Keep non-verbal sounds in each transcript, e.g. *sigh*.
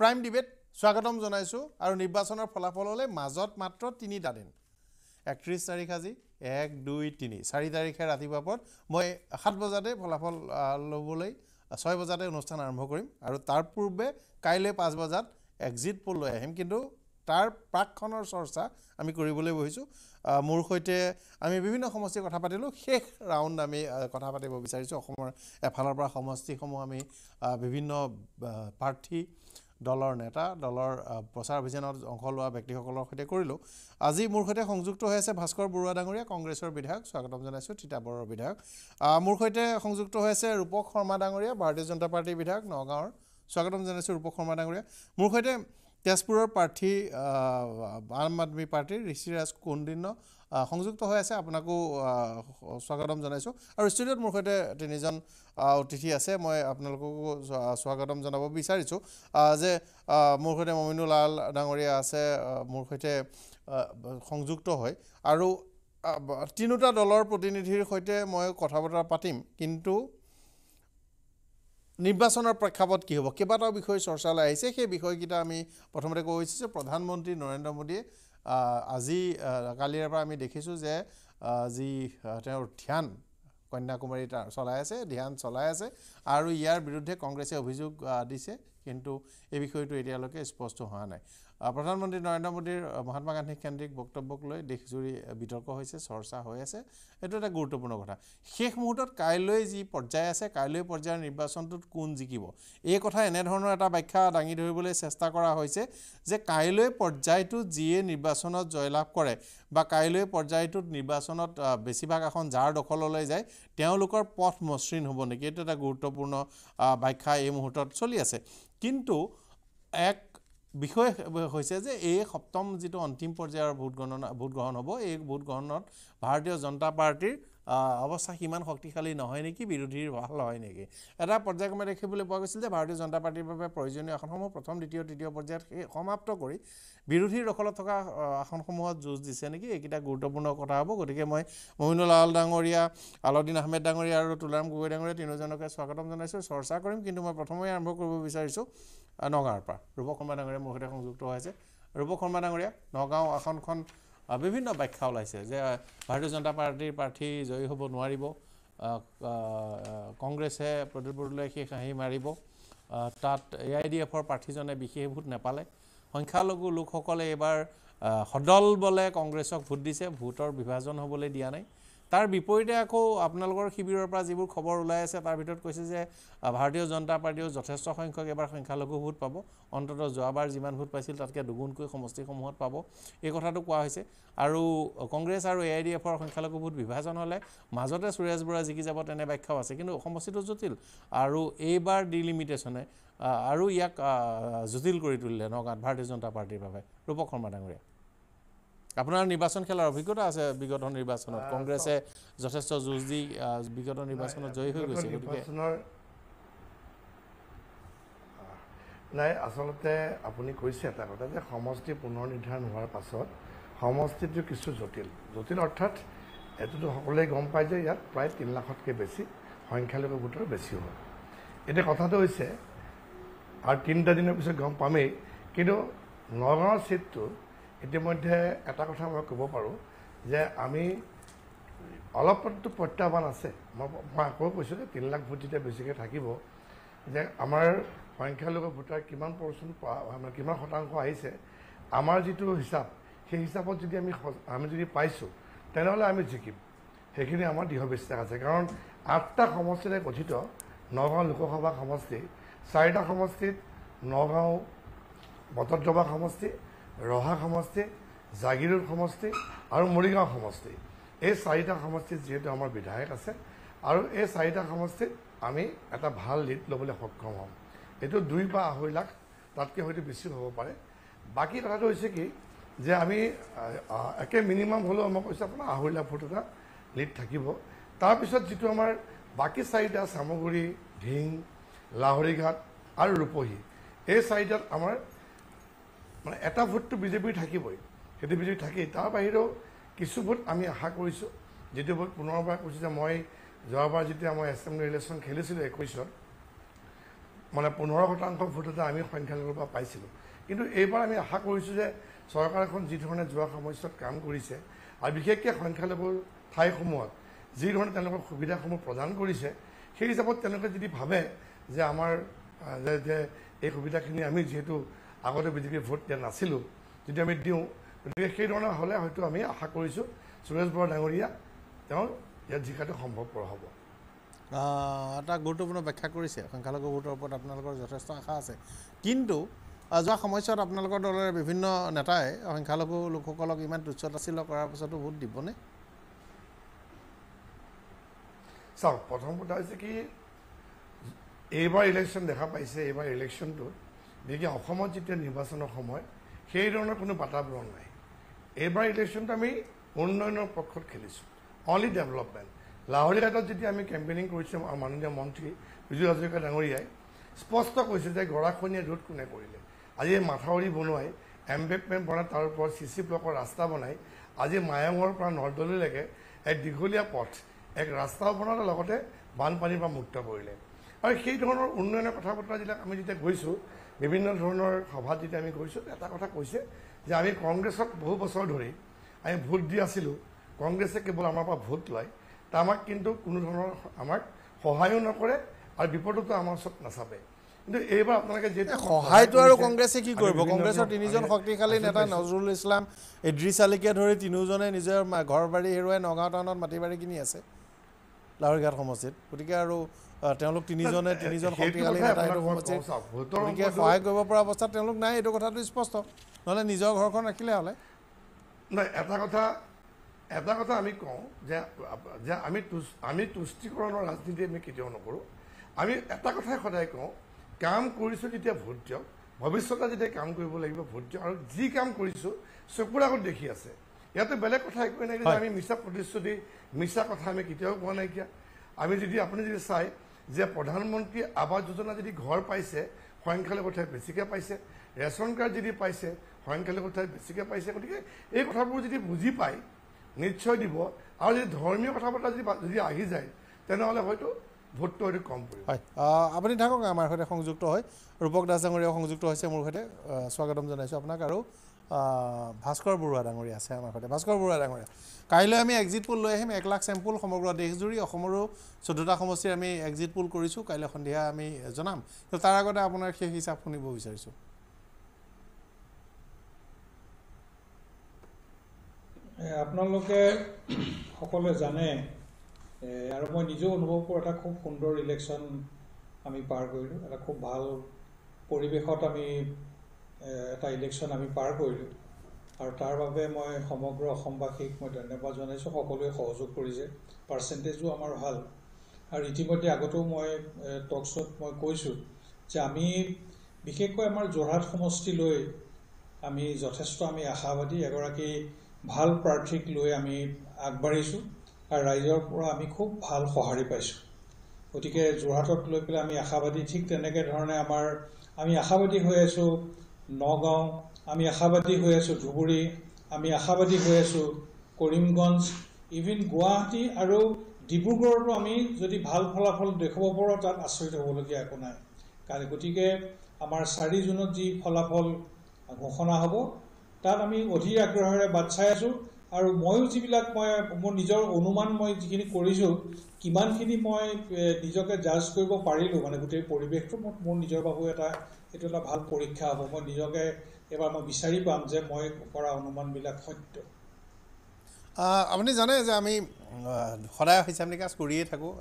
prime debate স্বাগতম জনাইছোঁ আৰু নিৰ্বাচনৰ ফলাফল হ'লে মাজত মাত্ৰ তিনিটা দিন একত্ৰিছ তাৰিখ আজি এক দুই তিনি চাৰি তাৰিখে ৰাতিপুৱা পৰত মই সাত বজাতে ফলাফল ল'বলৈ ছয় বজাতে অনুষ্ঠান আৰম্ভ কৰিম আৰু তাৰ পূৰ্বে কাইলৈ পাঁচ বজাত এক্সিট পল লৈ আহিম কিন্তু তাৰ প্ৰাকখনৰ চৰ্চা আমি কৰিবলৈ বহিছোঁ মোৰ সৈতে আমি বিভিন্ন সমষ্টিৰ কথা পাতিলোঁ শেষ ৰাউণ্ড আমি কথা পাতিব বিচাৰিছোঁ অসমৰ এফালৰ পৰা সমষ্টিসমূহ আমি বিভিন্ন প্ৰাৰ্থী দলৰ নেতা দলৰ প্ৰচাৰ অভিযানত অংশ লোৱা ব্যক্তিসকলৰ সৈতে কৰিলোঁ আজি মোৰ সৈতে সংযুক্ত হৈ আছে ভাস্কৰ বৰুৱা ডাঙৰীয়া কংগ্ৰেছৰ বিধায়ক স্বাগতম জনাইছোঁ তিতাবৰৰ বিধায়ক মোৰ সৈতে সংযুক্ত হৈ আছে ৰূপক শৰ্মা ডাঙৰীয়া ভাৰতীয় জনতা পাৰ্টীৰ বিধায়ক নগাঁৱৰ স্বাগতম জনাইছোঁ ৰূপক শৰ্মা ডাঙৰীয়া মোৰ সৈতে তেজপুৰৰ প্ৰাৰ্থী আম আদমী পাৰ্টীৰ ঋষিৰাজ কুণ্ডিন্য সংযুক্ত হৈ আছে আপোনাকো স্বাগতম জনাইছোঁ আৰু ষ্টুডিঅ'ত মোৰ সৈতে তিনিজন অতিথি আছে মই আপোনালোককো স্বাগতম জনাব বিচাৰিছোঁ যে মোৰ সৈতে মমিনু লাল ডাঙৰীয়া আছে মোৰ সৈতে সংযুক্ত হৈ আৰু তিনিওটা দলৰ প্ৰতিনিধিৰ সৈতে মই কথা বতৰা পাতিম কিন্তু নিৰ্বাচনৰ প্ৰেক্ষাপট কি হ'ব কেইবাটাও বিষয় চৰ্চালৈ আহিছে সেই বিষয়কেইটা আমি প্ৰথমতে কৈ কৈছোঁ যে প্ৰধানমন্ত্ৰী নৰেন্দ্ৰ মোদীয়ে আজি কালিৰে পৰা আমি দেখিছোঁ যে যি তেওঁৰ ধ্যান কন্যাকুমাৰী চলাই আছে ধ্যান চলাই আছে আৰু ইয়াৰ বিৰুদ্ধে কংগ্ৰেছে অভিযোগ দিছে কিন্তু এই বিষয়টো এতিয়ালৈকে স্পষ্ট হোৱা নাই প্ৰধানমন্ত্ৰী নৰেন্দ্ৰ মোদীৰ মহাত্মা গান্ধী কেন্দ্ৰিক বক্তব্যক লৈ দেশজুৰি বিতৰ্ক হৈছে চৰ্চা হৈ আছে এইটো এটা গুৰুত্বপূৰ্ণ কথা শেষ মুহূৰ্তত কাইলৈ যি পৰ্যায় আছে কাইলৈ পৰ্যায়ৰ নিৰ্বাচনটোত কোন জিকিব এই কথা এনেধৰণৰ এটা ব্যাখ্যা দাঙি ধৰিবলৈ চেষ্টা কৰা হৈছে যে কাইলৈ পৰ্যায়টোত যিয়ে নিৰ্বাচনত জয়লাভ কৰে বা কাইলৈ পৰ্যায়টোত নিৰ্বাচনত বেছিভাগ এখন যাৰ দখললৈ যায় তেওঁলোকৰ পথ মসৃণ হ'ব নেকি এইটো এটা গুৰুত্বপূৰ্ণ ব্যাখ্যা এই মুহূৰ্তত চলি আছে কিন্তু এক বিষয় হৈছে যে এই সপ্তম যিটো অন্তিম পৰ্যায়ৰ ভোটগণনা ভোটগ্ৰহণ হ'ব এই ভোটগ্ৰহণত ভাৰতীয় জনতা পাৰ্টীৰ অৱস্থা সিমান শক্তিশালী নহয় নেকি বিৰোধীৰ ভাল হয় নেকি এটা পৰ্যায়ক্ৰমে দেখিবলৈ পোৱা গৈছিল যে ভাৰতীয় জনতা পাৰ্টীৰ বাবে প্ৰয়োজনীয় আসনসমূহ প্ৰথম দ্বিতীয় তৃতীয় পৰ্যায়ত সেই সমাপ্ত কৰি বিৰোধীৰ দখলত থকা আসনসমূহত যুঁজ দিছে নেকি এইকেইটা গুৰুত্বপূৰ্ণ কথা হ'ব গতিকে মই মহিনুল আল ডাঙৰীয়া আলদিন আহমেদ ডাঙৰীয়া আৰু তুলাৰাম গগৈ ডাঙৰীয়া তিনিওজনকে স্বাগতম জনাইছোঁ চৰ্চা কৰিম কিন্তু মই প্ৰথমে আৰম্ভ কৰিব বিচাৰিছোঁ নগাঁৱৰ পৰা ৰূপক শৰ্মা ডাঙৰীয়া মোৰ সৈতে সংযুক্ত হৈছে ৰূপক শৰ্মা ডাঙৰীয়া নগাঁও আসনখন বিভিন্ন ব্যাখ্যা ওলাইছে যে ভাৰতীয় জনতা পাৰ্টিৰ প্ৰাৰ্থী জয়ী হ'ব নোৱাৰিব কংগ্ৰেছে প্ৰদীপ বৰদলৈ হাঁহি মাৰিব তাত এ আই ডি এফৰ প্ৰাৰ্থীজনে বিশেষ ভোট নেপালে সংখ্যালঘু লোকসকলে এইবাৰ সদল বলে কংগ্ৰেছক ভোট দিছে ভোটৰ বিভাজন হ'বলৈ দিয়া নাই তাৰ বিপৰীতে আকৌ আপোনালোকৰ শিবিৰৰ পৰা যিবোৰ খবৰ ওলাই আছে তাৰ ভিতৰত কৈছে যে ভাৰতীয় জনতা পাৰ্টীও যথেষ্ট সংখ্যক এবাৰ সংখ্যালঘু ভোট পাব অন্ততঃ যোৱাবাৰ যিমান ভোট পাইছিল তাতকৈ দুগুণকৈ সমষ্টিসমূহত পাব এই কথাটো কোৱা হৈছে আৰু কংগ্ৰেছ আৰু এ আই ডি এফৰ সংখ্যালঘু ভোট বিভাজন হ'লে মাজতে সুৰেশ বৰা জিকি যাব তেনে ব্যাখ্যাও আছে কিন্তু সমষ্টিটো জটিল আৰু এইবাৰ ডিলিমিটেশ্যনে আৰু ইয়াক জটিল কৰি তুলিলে নগাঁৱত ভাৰতীয় জনতা পাৰ্টিৰ বাবে ৰূপক শৰ্মা ডাঙৰীয়া আপোনাৰ নিৰ্বাচন খেলাৰ অভিজ্ঞতা আছে বিগত নিৰ্বাচনত কংগ্ৰেছে যথেষ্ট যুঁজ দি বিগত নিৰ্বাচনত জয়ী হৈ গৈছে নাই আচলতে আপুনি কৈছে এটা কথা যে সমষ্টি পুনৰ নিৰ্ধাৰণ হোৱাৰ পাছত সমষ্টিটো কিছু জটিল জটিল অৰ্থাৎ এইটোতো সকলোৱে গম পাই যে ইয়াত প্ৰায় তিনি লাখতকৈ বেছি সংখ্যালঘু ভোটৰ বেছি হ'ল এতিয়া কথাটো হৈছে আৰু তিনিটা দিনৰ পিছত গম পামেই কিন্তু নগাঁৱৰ ছিটটো ইতিমধ্যে এটা কথা মই ক'ব পাৰোঁ যে আমি অলপতো প্ৰত্যাহ্বান আছে মই মই আকৌ কৈছোঁ যে তিন লাখ ভোট যেতিয়া বেছিকৈ থাকিব যে আমাৰ সংখ্যালঘু ভোটাৰ কিমান মানে কিমান শতাংশ আহিছে আমাৰ যিটো হিচাপ সেই হিচাপত যদি আমি আমি যদি পাইছোঁ তেনেহ'লে আমি জিকিম সেইখিনি আমাৰ দৃঢ় বিশ্বাস আছে কাৰণ আঠটা সমষ্টিৰে গঠিত নগাঁও লোকসভা সমষ্টি চাৰিটা সমষ্টিত নগাঁও বটদ্ৰবা সমষ্টি ৰহা সমষ্টি জাগিৰোড সমষ্টি আৰু মৰিগাঁও সমষ্টি এই চাৰিটা সমষ্টিত যিহেতু আমাৰ বিধায়ক আছে আৰু এই চাৰিটা সমষ্টিত আমি এটা ভাল লিড ল'বলৈ সক্ষম হ'ম এইটো দুই বা আঢ়ৈ লাখ তাতকৈ হয়তো বেছি হ'ব পাৰে বাকী কথাটো হৈছে কি যে আমি একে মিনিমাম হ'লেও আমাক কৈছে আপোনাৰ আঢ়ৈ লাখ ভোট এটা লিড থাকিব তাৰপিছত যিটো আমাৰ বাকী চাৰিটা চামগুৰি ঢিং লাহৰিঘাট আৰু ৰূপহী এই চাৰিটাত আমাৰ মানে এটা ভোটটো বিজেপিৰ থাকিবই সেইটো বিজেপি থাকেই তাৰ বাহিৰেও কিছু ভোট আমি আশা কৰিছোঁ যিটো ভোট পুনৰবাৰ কৈছোঁ যে মই যোৱাবাৰ যেতিয়া মই এছেম্বলি ইলেকশ্যন খেলিছিলোঁ একৈছত মানে পোন্ধৰ শতাংশ ভোট এটা আমি সংখ্যালঘুৰ পৰা পাইছিলোঁ কিন্তু এইবাৰ আমি আশা কৰিছোঁ যে চৰকাৰখন যিধৰণে যোৱা সময়ছোৱাত কাম কৰিছে আৰু বিশেষকৈ সংখ্যালঘুৰ ঠাইসমূহত যিধৰণে তেওঁলোকৰ সুবিধাসমূহ প্ৰদান কৰিছে সেই হিচাপত তেওঁলোকে যদি ভাবে যে আমাৰ যে এই সুবিধাখিনি আমি যিহেতু আগতে বিজেপিয়ে ভোট দিয়া নাছিলোঁ যদি আমি দিওঁ গতিকে সেইধৰণে হ'লে হয়তো আমি আশা কৰিছোঁ সুৰেশ বৰা ডাঙৰীয়া তেওঁৰ ইয়াত জিকাটো সম্ভৱপৰ হ'ব এটা গুৰুত্বপূৰ্ণ ব্যাখ্যা কৰিছে সংখ্যালঘু ভোটৰ ওপৰত আপোনালোকৰ যথেষ্ট আশা আছে কিন্তু যোৱা সময়ছোৱাত আপোনালোকৰ দলৰ বিভিন্ন নেতাই সংখ্যালঘু লোকসকলক ইমান তুচ্ছতাচিল কৰাৰ পাছতো ভোট দিবনে চাওক প্ৰথম কথা হৈছে কি এইবাৰ ইলেকশ্যন দেখা পাইছে এইবাৰ ইলেকশ্যনটোত গতিকে অসমত যেতিয়া নিৰ্বাচনৰ সময় সেই ধৰণৰ কোনো বাতাবৰণ নাই এইবাৰ ইলেকশ্যনটো আমি উন্নয়নৰ পক্ষত খেলিছোঁ অনলি ডেভেলপমেণ্ট লাহৰী ঘাটত যেতিয়া আমি কেম্পেইনিং কৰিছোঁ আমাৰ মাননীয় মন্ত্ৰী বিজু হাজৰিকা ডাঙৰীয়াই স্পষ্ট কৈছে যে গৰাখনীয়া ৰোধ কোনে কৰিলে আজি মাথাউৰি বনোৱাই এম্বেকমেণ্ট বনাই তাৰ ওপৰত চি চি ব্লকৰ ৰাস্তা বনাই আজি মায়ঙৰ পৰা নৰ্দলৈলৈকে এক দীঘলীয়া পথ এক ৰাস্তাও বনালে লগতে বানপানীৰ পৰা মুক্ত কৰিলে আৰু সেই ধৰণৰ উন্নয়নৰ কথা বতৰাবিলাক আমি যেতিয়া গৈছোঁ বিভিন্ন ধৰণৰ সভাত যেতিয়া আমি কৈছোঁ এটা কথা কৈছে যে আমি কংগ্ৰেছক বহু বছৰ ধৰি আমি ভোট দি আছিলোঁ কংগ্ৰেছে কেৱল আমাৰ পৰা ভোট লয় তাৰ আমাক কিন্তু কোনো ধৰণৰ আমাক সহায়ো নকৰে আৰু বিপদতো আমাৰ ওচৰত নাচাবে কিন্তু এইবাৰ আপোনালোকে যেতিয়া সহায়টো আৰু কংগ্ৰেছে কি কৰিব কংগ্ৰেছৰ তিনিজন শক্তিশালী নেতা নজৰুল ইছলাম ইদ্ৰিছ আলিকে ধৰি তিনিওজনে নিজৰ ঘৰ বাৰী হেৰুৱাই নগাঁও টাউনত মাটি বাৰী কিনি আছে লাহৰঘাট সমষ্টিত গতিকে আৰু তেওঁলোক তিনিজনে তিনিজন শক্তিশালী নেতা সমষ্টিত গতিকে সহায় কৰিব পৰা অৱস্থাত তেওঁলোক নাই এইটো কথাটো স্পষ্ট নহ'লে নিজৰ ঘৰখন ৰাখিলে হ'লে নাই এটা কথা এটা কথা আমি কওঁ যে যে আমি আমি তুষ্টিকৰণৰ ৰাজনীতি আমি কেতিয়াও নকৰোঁ আমি এটা কথাই সদায় কওঁ কাম কৰিছোঁ যেতিয়া ভোট দিয়ক ভৱিষ্যতে যেতিয়া কাম কৰিব লাগিব ভোট দিয়ক আৰু যি কাম কৰিছোঁ চকুৰ আগত দেখি আছে ইয়াতে বেলেগ কথা একো নাই যে আমি মিছা প্ৰতিশ্ৰুতি মিছা কথা আমি কেতিয়াও কোৱা নাইকিয়া আমি যদি আপুনি যদি চাই যে প্ৰধানমন্ত্ৰী আৱাস যোজনা যদি ঘৰ পাইছে সংখ্যালঘু ঠাই বেছিকৈ পাইছে ৰেচন কাৰ্ড যদি পাইছে সংখ্যালঘু ঠাই বেছিকৈ পাইছে গতিকে এই কথাবোৰ যদি বুজি পায় নিশ্চয় দিব আৰু যদি ধৰ্মীয় কথা বতৰা যদি যদি আহি যায় তেনেহ'লে হয়তো ভোটটো হয়তো কম পৰিব হয় আপুনি থাকক আমাৰ সৈতে সংযুক্ত হয় ৰূপক দাস ডাঙৰীয়াও সংযুক্ত হৈছে মোৰ সৈতে স্বাগতম জনাইছোঁ আপোনাক আৰু ভাস্কৰ বৰুৱা ডাঙৰীয়া আছে আমাৰ সৈতে ভাস্কৰ বৰুৱা ডাঙৰীয়া কাইলৈ আমি এক্সিট পুল লৈ আহিম এক লাখ চেম্পুল সমগ্ৰ দেশজুৰি অসমৰো চৈধ্যটা সমষ্টিৰ আমি এক্সিট পুল কৰিছোঁ কাইলৈ সন্ধিয়া আমি জনাম তো তাৰ আগতে আপোনাৰ সেই হিচাপ শুনিব বিচাৰিছোঁ আপোনালোকে সকলোৱে জানে আৰু মই নিজেও অনুভৱ কৰোঁ এটা খুব সুন্দৰ ইলেকশ্যন আমি পাৰ কৰিলোঁ এটা খুব ভাল পৰিৱেশত আমি এটা ইলেকশ্যন আমি পাৰ কৰিলোঁ আৰু তাৰ বাবে মই সমগ্ৰ অসমবাসীক মই ধন্যবাদ জনাইছোঁ সকলোৱে সহযোগ কৰিছে পাৰ্চেণ্টেজো আমাৰ ভাল আৰু ইতিমধ্যে আগতেও মই টক শ্ব'ত মই কৈছোঁ যে আমি বিশেষকৈ আমাৰ যোৰহাট সমষ্টিলৈ আমি যথেষ্ট আমি আশাবাদী এগৰাকী ভাল প্ৰাৰ্থীক লৈ আমি আগবাঢ়িছোঁ আৰু ৰাইজৰ পৰা আমি খুব ভাল সঁহাৰি পাইছোঁ গতিকে যোৰহাটত লৈ পেলাই আমি আশাবাদী ঠিক তেনেকৈ ধৰণে আমাৰ আমি আশাবাদী হৈ আছোঁ নগাঁও আমি আশাবাদী হৈ আছোঁ ধুবুৰী আমি আশাবাদী হৈ আছোঁ কৰিমগঞ্জ ইভিন গুৱাহাটী আৰু ডিব্ৰুগড়তো আমি যদি ভাল ফলাফল দেখুৱাব পাৰোঁ তাত আচৰিত হ'বলগীয়া একো নাই কালি গতিকে আমাৰ চাৰি জুনত যি ফলাফল ঘোষণা হ'ব তাত আমি অধিক আগ্ৰহেৰে বাট চাই আছোঁ আৰু ময়ো যিবিলাক মই মোৰ নিজৰ অনুমান মই যিখিনি কৰিছোঁ কিমানখিনি মই নিজকে জাজ কৰিব পাৰিলোঁ মানে গোটেই পৰিৱেশটো মোৰ মোৰ নিজৰ বাবু এটা এইটো এটা ভাল পৰীক্ষা হ'ব মই নিজকে এবাৰ মই বিচাৰি পাম যে মই কৰা অনুমানবিলাক সত্য আপুনি জানে যে আমি সদায় হিচাপ নিকাচ কৰিয়েই থাকোঁ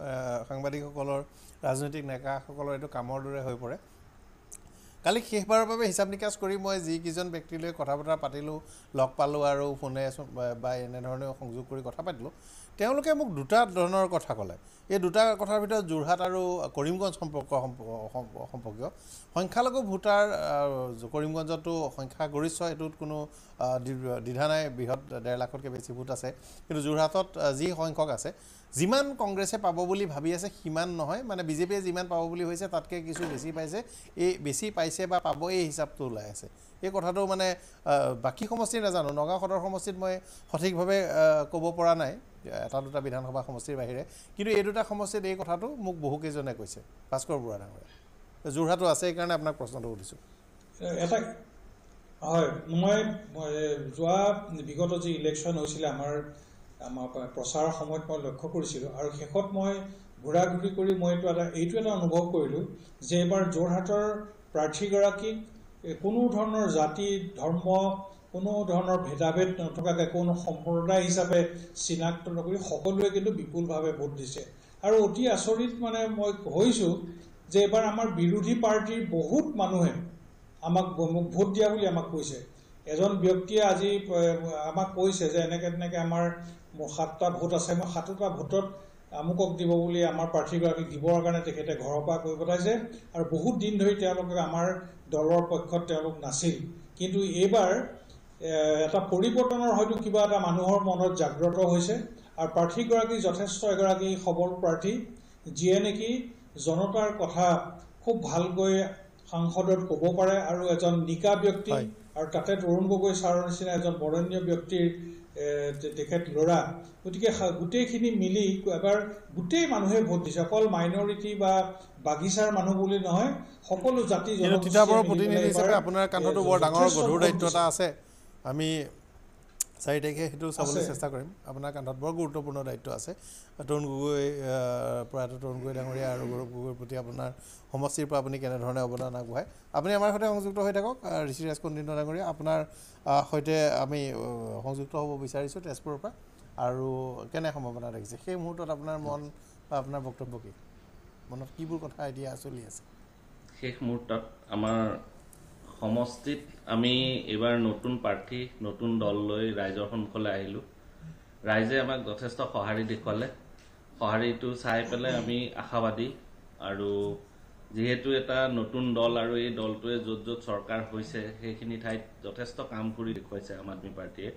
সাংবাদিকসকলৰ ৰাজনৈতিক নেতাসকলৰ এইটো কামৰ দৰে হৈ পৰে কালি শেষবাৰৰ বাবে হিচাপ নিকাচ কৰি মই যিকেইজন ব্যক্তিলৈ কথা বতৰা পাতিলোঁ লগ পালোঁ আৰু ফোনে বা এনেধৰণে সংযোগ কৰি কথা পাতিলোঁ তেওঁলোকে মোক দুটা ধৰণৰ কথা ক'লে এই দুটা কথাৰ ভিতৰত যোৰহাট আৰু কৰিমগঞ্জ সম্পৰ্ক সম্পৰ্কীয় সংখ্যালঘু ভোটাৰ কৰিমগঞ্জতো সংখ্যাগৰিষ্ঠ এইটোত কোনো দ্বিধা নাই বৃহৎ ডেৰ লাখতকৈ বেছি ভোট আছে কিন্তু যোৰহাটত যি সংখ্যক আছে যিমান কংগ্ৰেছে পাব বুলি ভাবি আছে সিমান নহয় মানে বিজেপিয়ে যিমান পাব বুলি হৈছে তাতকৈ কিছু বেছি পাইছে এই বেছি পাইছে বা পাব এই হিচাপটো ওলাই আছে এই কথাটো মানে বাকী সমষ্টি নাজানো নগাঁও সদৰ সমষ্টিত মই সঠিকভাৱে ক'ব পৰা নাই এটা দুটা বিধানসভা সমষ্টিৰ বাহিৰে কিন্তু এই দুটা সমষ্টিত এই কথাটো মোক বহুকেইজনে কৈছে ভাস্কৰ বুঢ়া ডাঙৰে যোৰহাটো আছে এইকাৰণে আপোনাক প্ৰশ্নটো সুধিছোঁ এটা হয় মই যোৱা বিগত যি ইলেকশ্যন হৈছিলে আমাৰ আমাৰ প্ৰচাৰৰ সময়ত মই লক্ষ্য কৰিছিলোঁ আৰু শেষত মই ঘূৰা ঘূৰি কৰি মই এইটো এটা এইটো এটা অনুভৱ কৰিলোঁ যে এইবাৰ যোৰহাটৰ প্ৰাৰ্থীগৰাকীক কোনো ধৰণৰ জাতি ধৰ্ম কোনো ধৰণৰ ভেদাভেদ নথকাকৈ কোনো সম্প্ৰদায় হিচাপে চিনাক্ত নকৰি সকলোৱে কিন্তু বিপুলভাৱে ভোট দিছে আৰু অতি আচৰিত মানে মই হৈছোঁ যে এইবাৰ আমাৰ বিৰোধী পাৰ্টীৰ বহুত মানুহে আমাক ভোট দিয়া বুলি আমাক কৈছে এজন ব্যক্তিয়ে আজি আমাক কৈছে যে এনেকৈ তেনেকৈ আমাৰ সাতটা ভোট আছে মই সাতোটা ভোটত আমুকক দিব বুলি আমাৰ প্ৰাৰ্থীগৰাকীক দিবৰ কাৰণে তেখেতে ঘৰৰ পৰা কৈ পঠাইছে আৰু বহুত দিন ধৰি তেওঁলোকে আমাৰ দলৰ পক্ষত তেওঁলোক নাছিল কিন্তু এইবাৰ এটা পৰিৱৰ্তনৰ হয়তো কিবা এটা মানুহৰ মনত জাগ্ৰত হৈছে আৰু প্ৰাৰ্থীগৰাকী যথেষ্ট এগৰাকী সবল প্ৰাৰ্থী যিয়ে নেকি জনতাৰ কথা খুব ভালকৈ সাংসদত ক'ব পাৰে আৰু এজন নিকা ব্যক্তি আৰু তাতে তৰুণ গগৈ ছাৰৰ নিচিনা এজন বৰণীয় ব্যক্তিৰ তেখেত ল'ৰা গতিকে গোটেইখিনি মিলি এবাৰ গোটেই মানুহে ভোট দিছে অকল মাইনৰিটি বা বাগিচাৰ মানুহ বুলি নহয় সকলো জাতি জনগোষ্ঠীৰ আপোনাৰ কাণ্ডটো বৰ ডাঙৰ গধুৰ দায়িত্ব এটা আছে আমি চাৰি তাৰিখে সেইটো চাবলৈ চেষ্টা কৰিম আপোনাৰ কান্ধত বৰ গুৰুত্বপূৰ্ণ দায়িত্ব আছে তৰুণ গগৈ প্ৰয়াত তৰুণ গগৈ ডাঙৰীয়া আৰু গৌৰৱ গগৈৰ প্ৰতি আপোনাৰ সমষ্টিৰ পৰা আপুনি কেনেধৰণে অৱদান আগবঢ়ায় আপুনি আমাৰ সৈতে সংযুক্ত হৈ থাকক ঋষিৰাজ কন্দিন্দ ডাঙৰীয়া আপোনাৰ সৈতে আমি সংযুক্ত হ'ব বিচাৰিছোঁ তেজপুৰৰ পৰা আৰু কেনে সম্ভাৱনা দেখিছে সেই মুহূৰ্তত আপোনাৰ মন বা আপোনাৰ বক্তব্য কি মনত কিবোৰ কথা এতিয়া চলি আছে শেষ মুহূৰ্তত আমাৰ সমষ্টিত আমি এইবাৰ নতুন প্ৰাৰ্থী নতুন দল লৈ ৰাইজৰ সন্মুখলৈ আহিলোঁ ৰাইজে আমাক যথেষ্ট সঁহাৰি দেখুৱালে সঁহাৰিটো চাই পেলাই আমি আশাবাদী আৰু যিহেতু এটা নতুন দল আৰু এই দলটোৱে য'ত য'ত চৰকাৰ হৈছে সেইখিনি ঠাইত যথেষ্ট কাম কৰি দেখুৱাইছে আম আদমী পাৰ্টীয়ে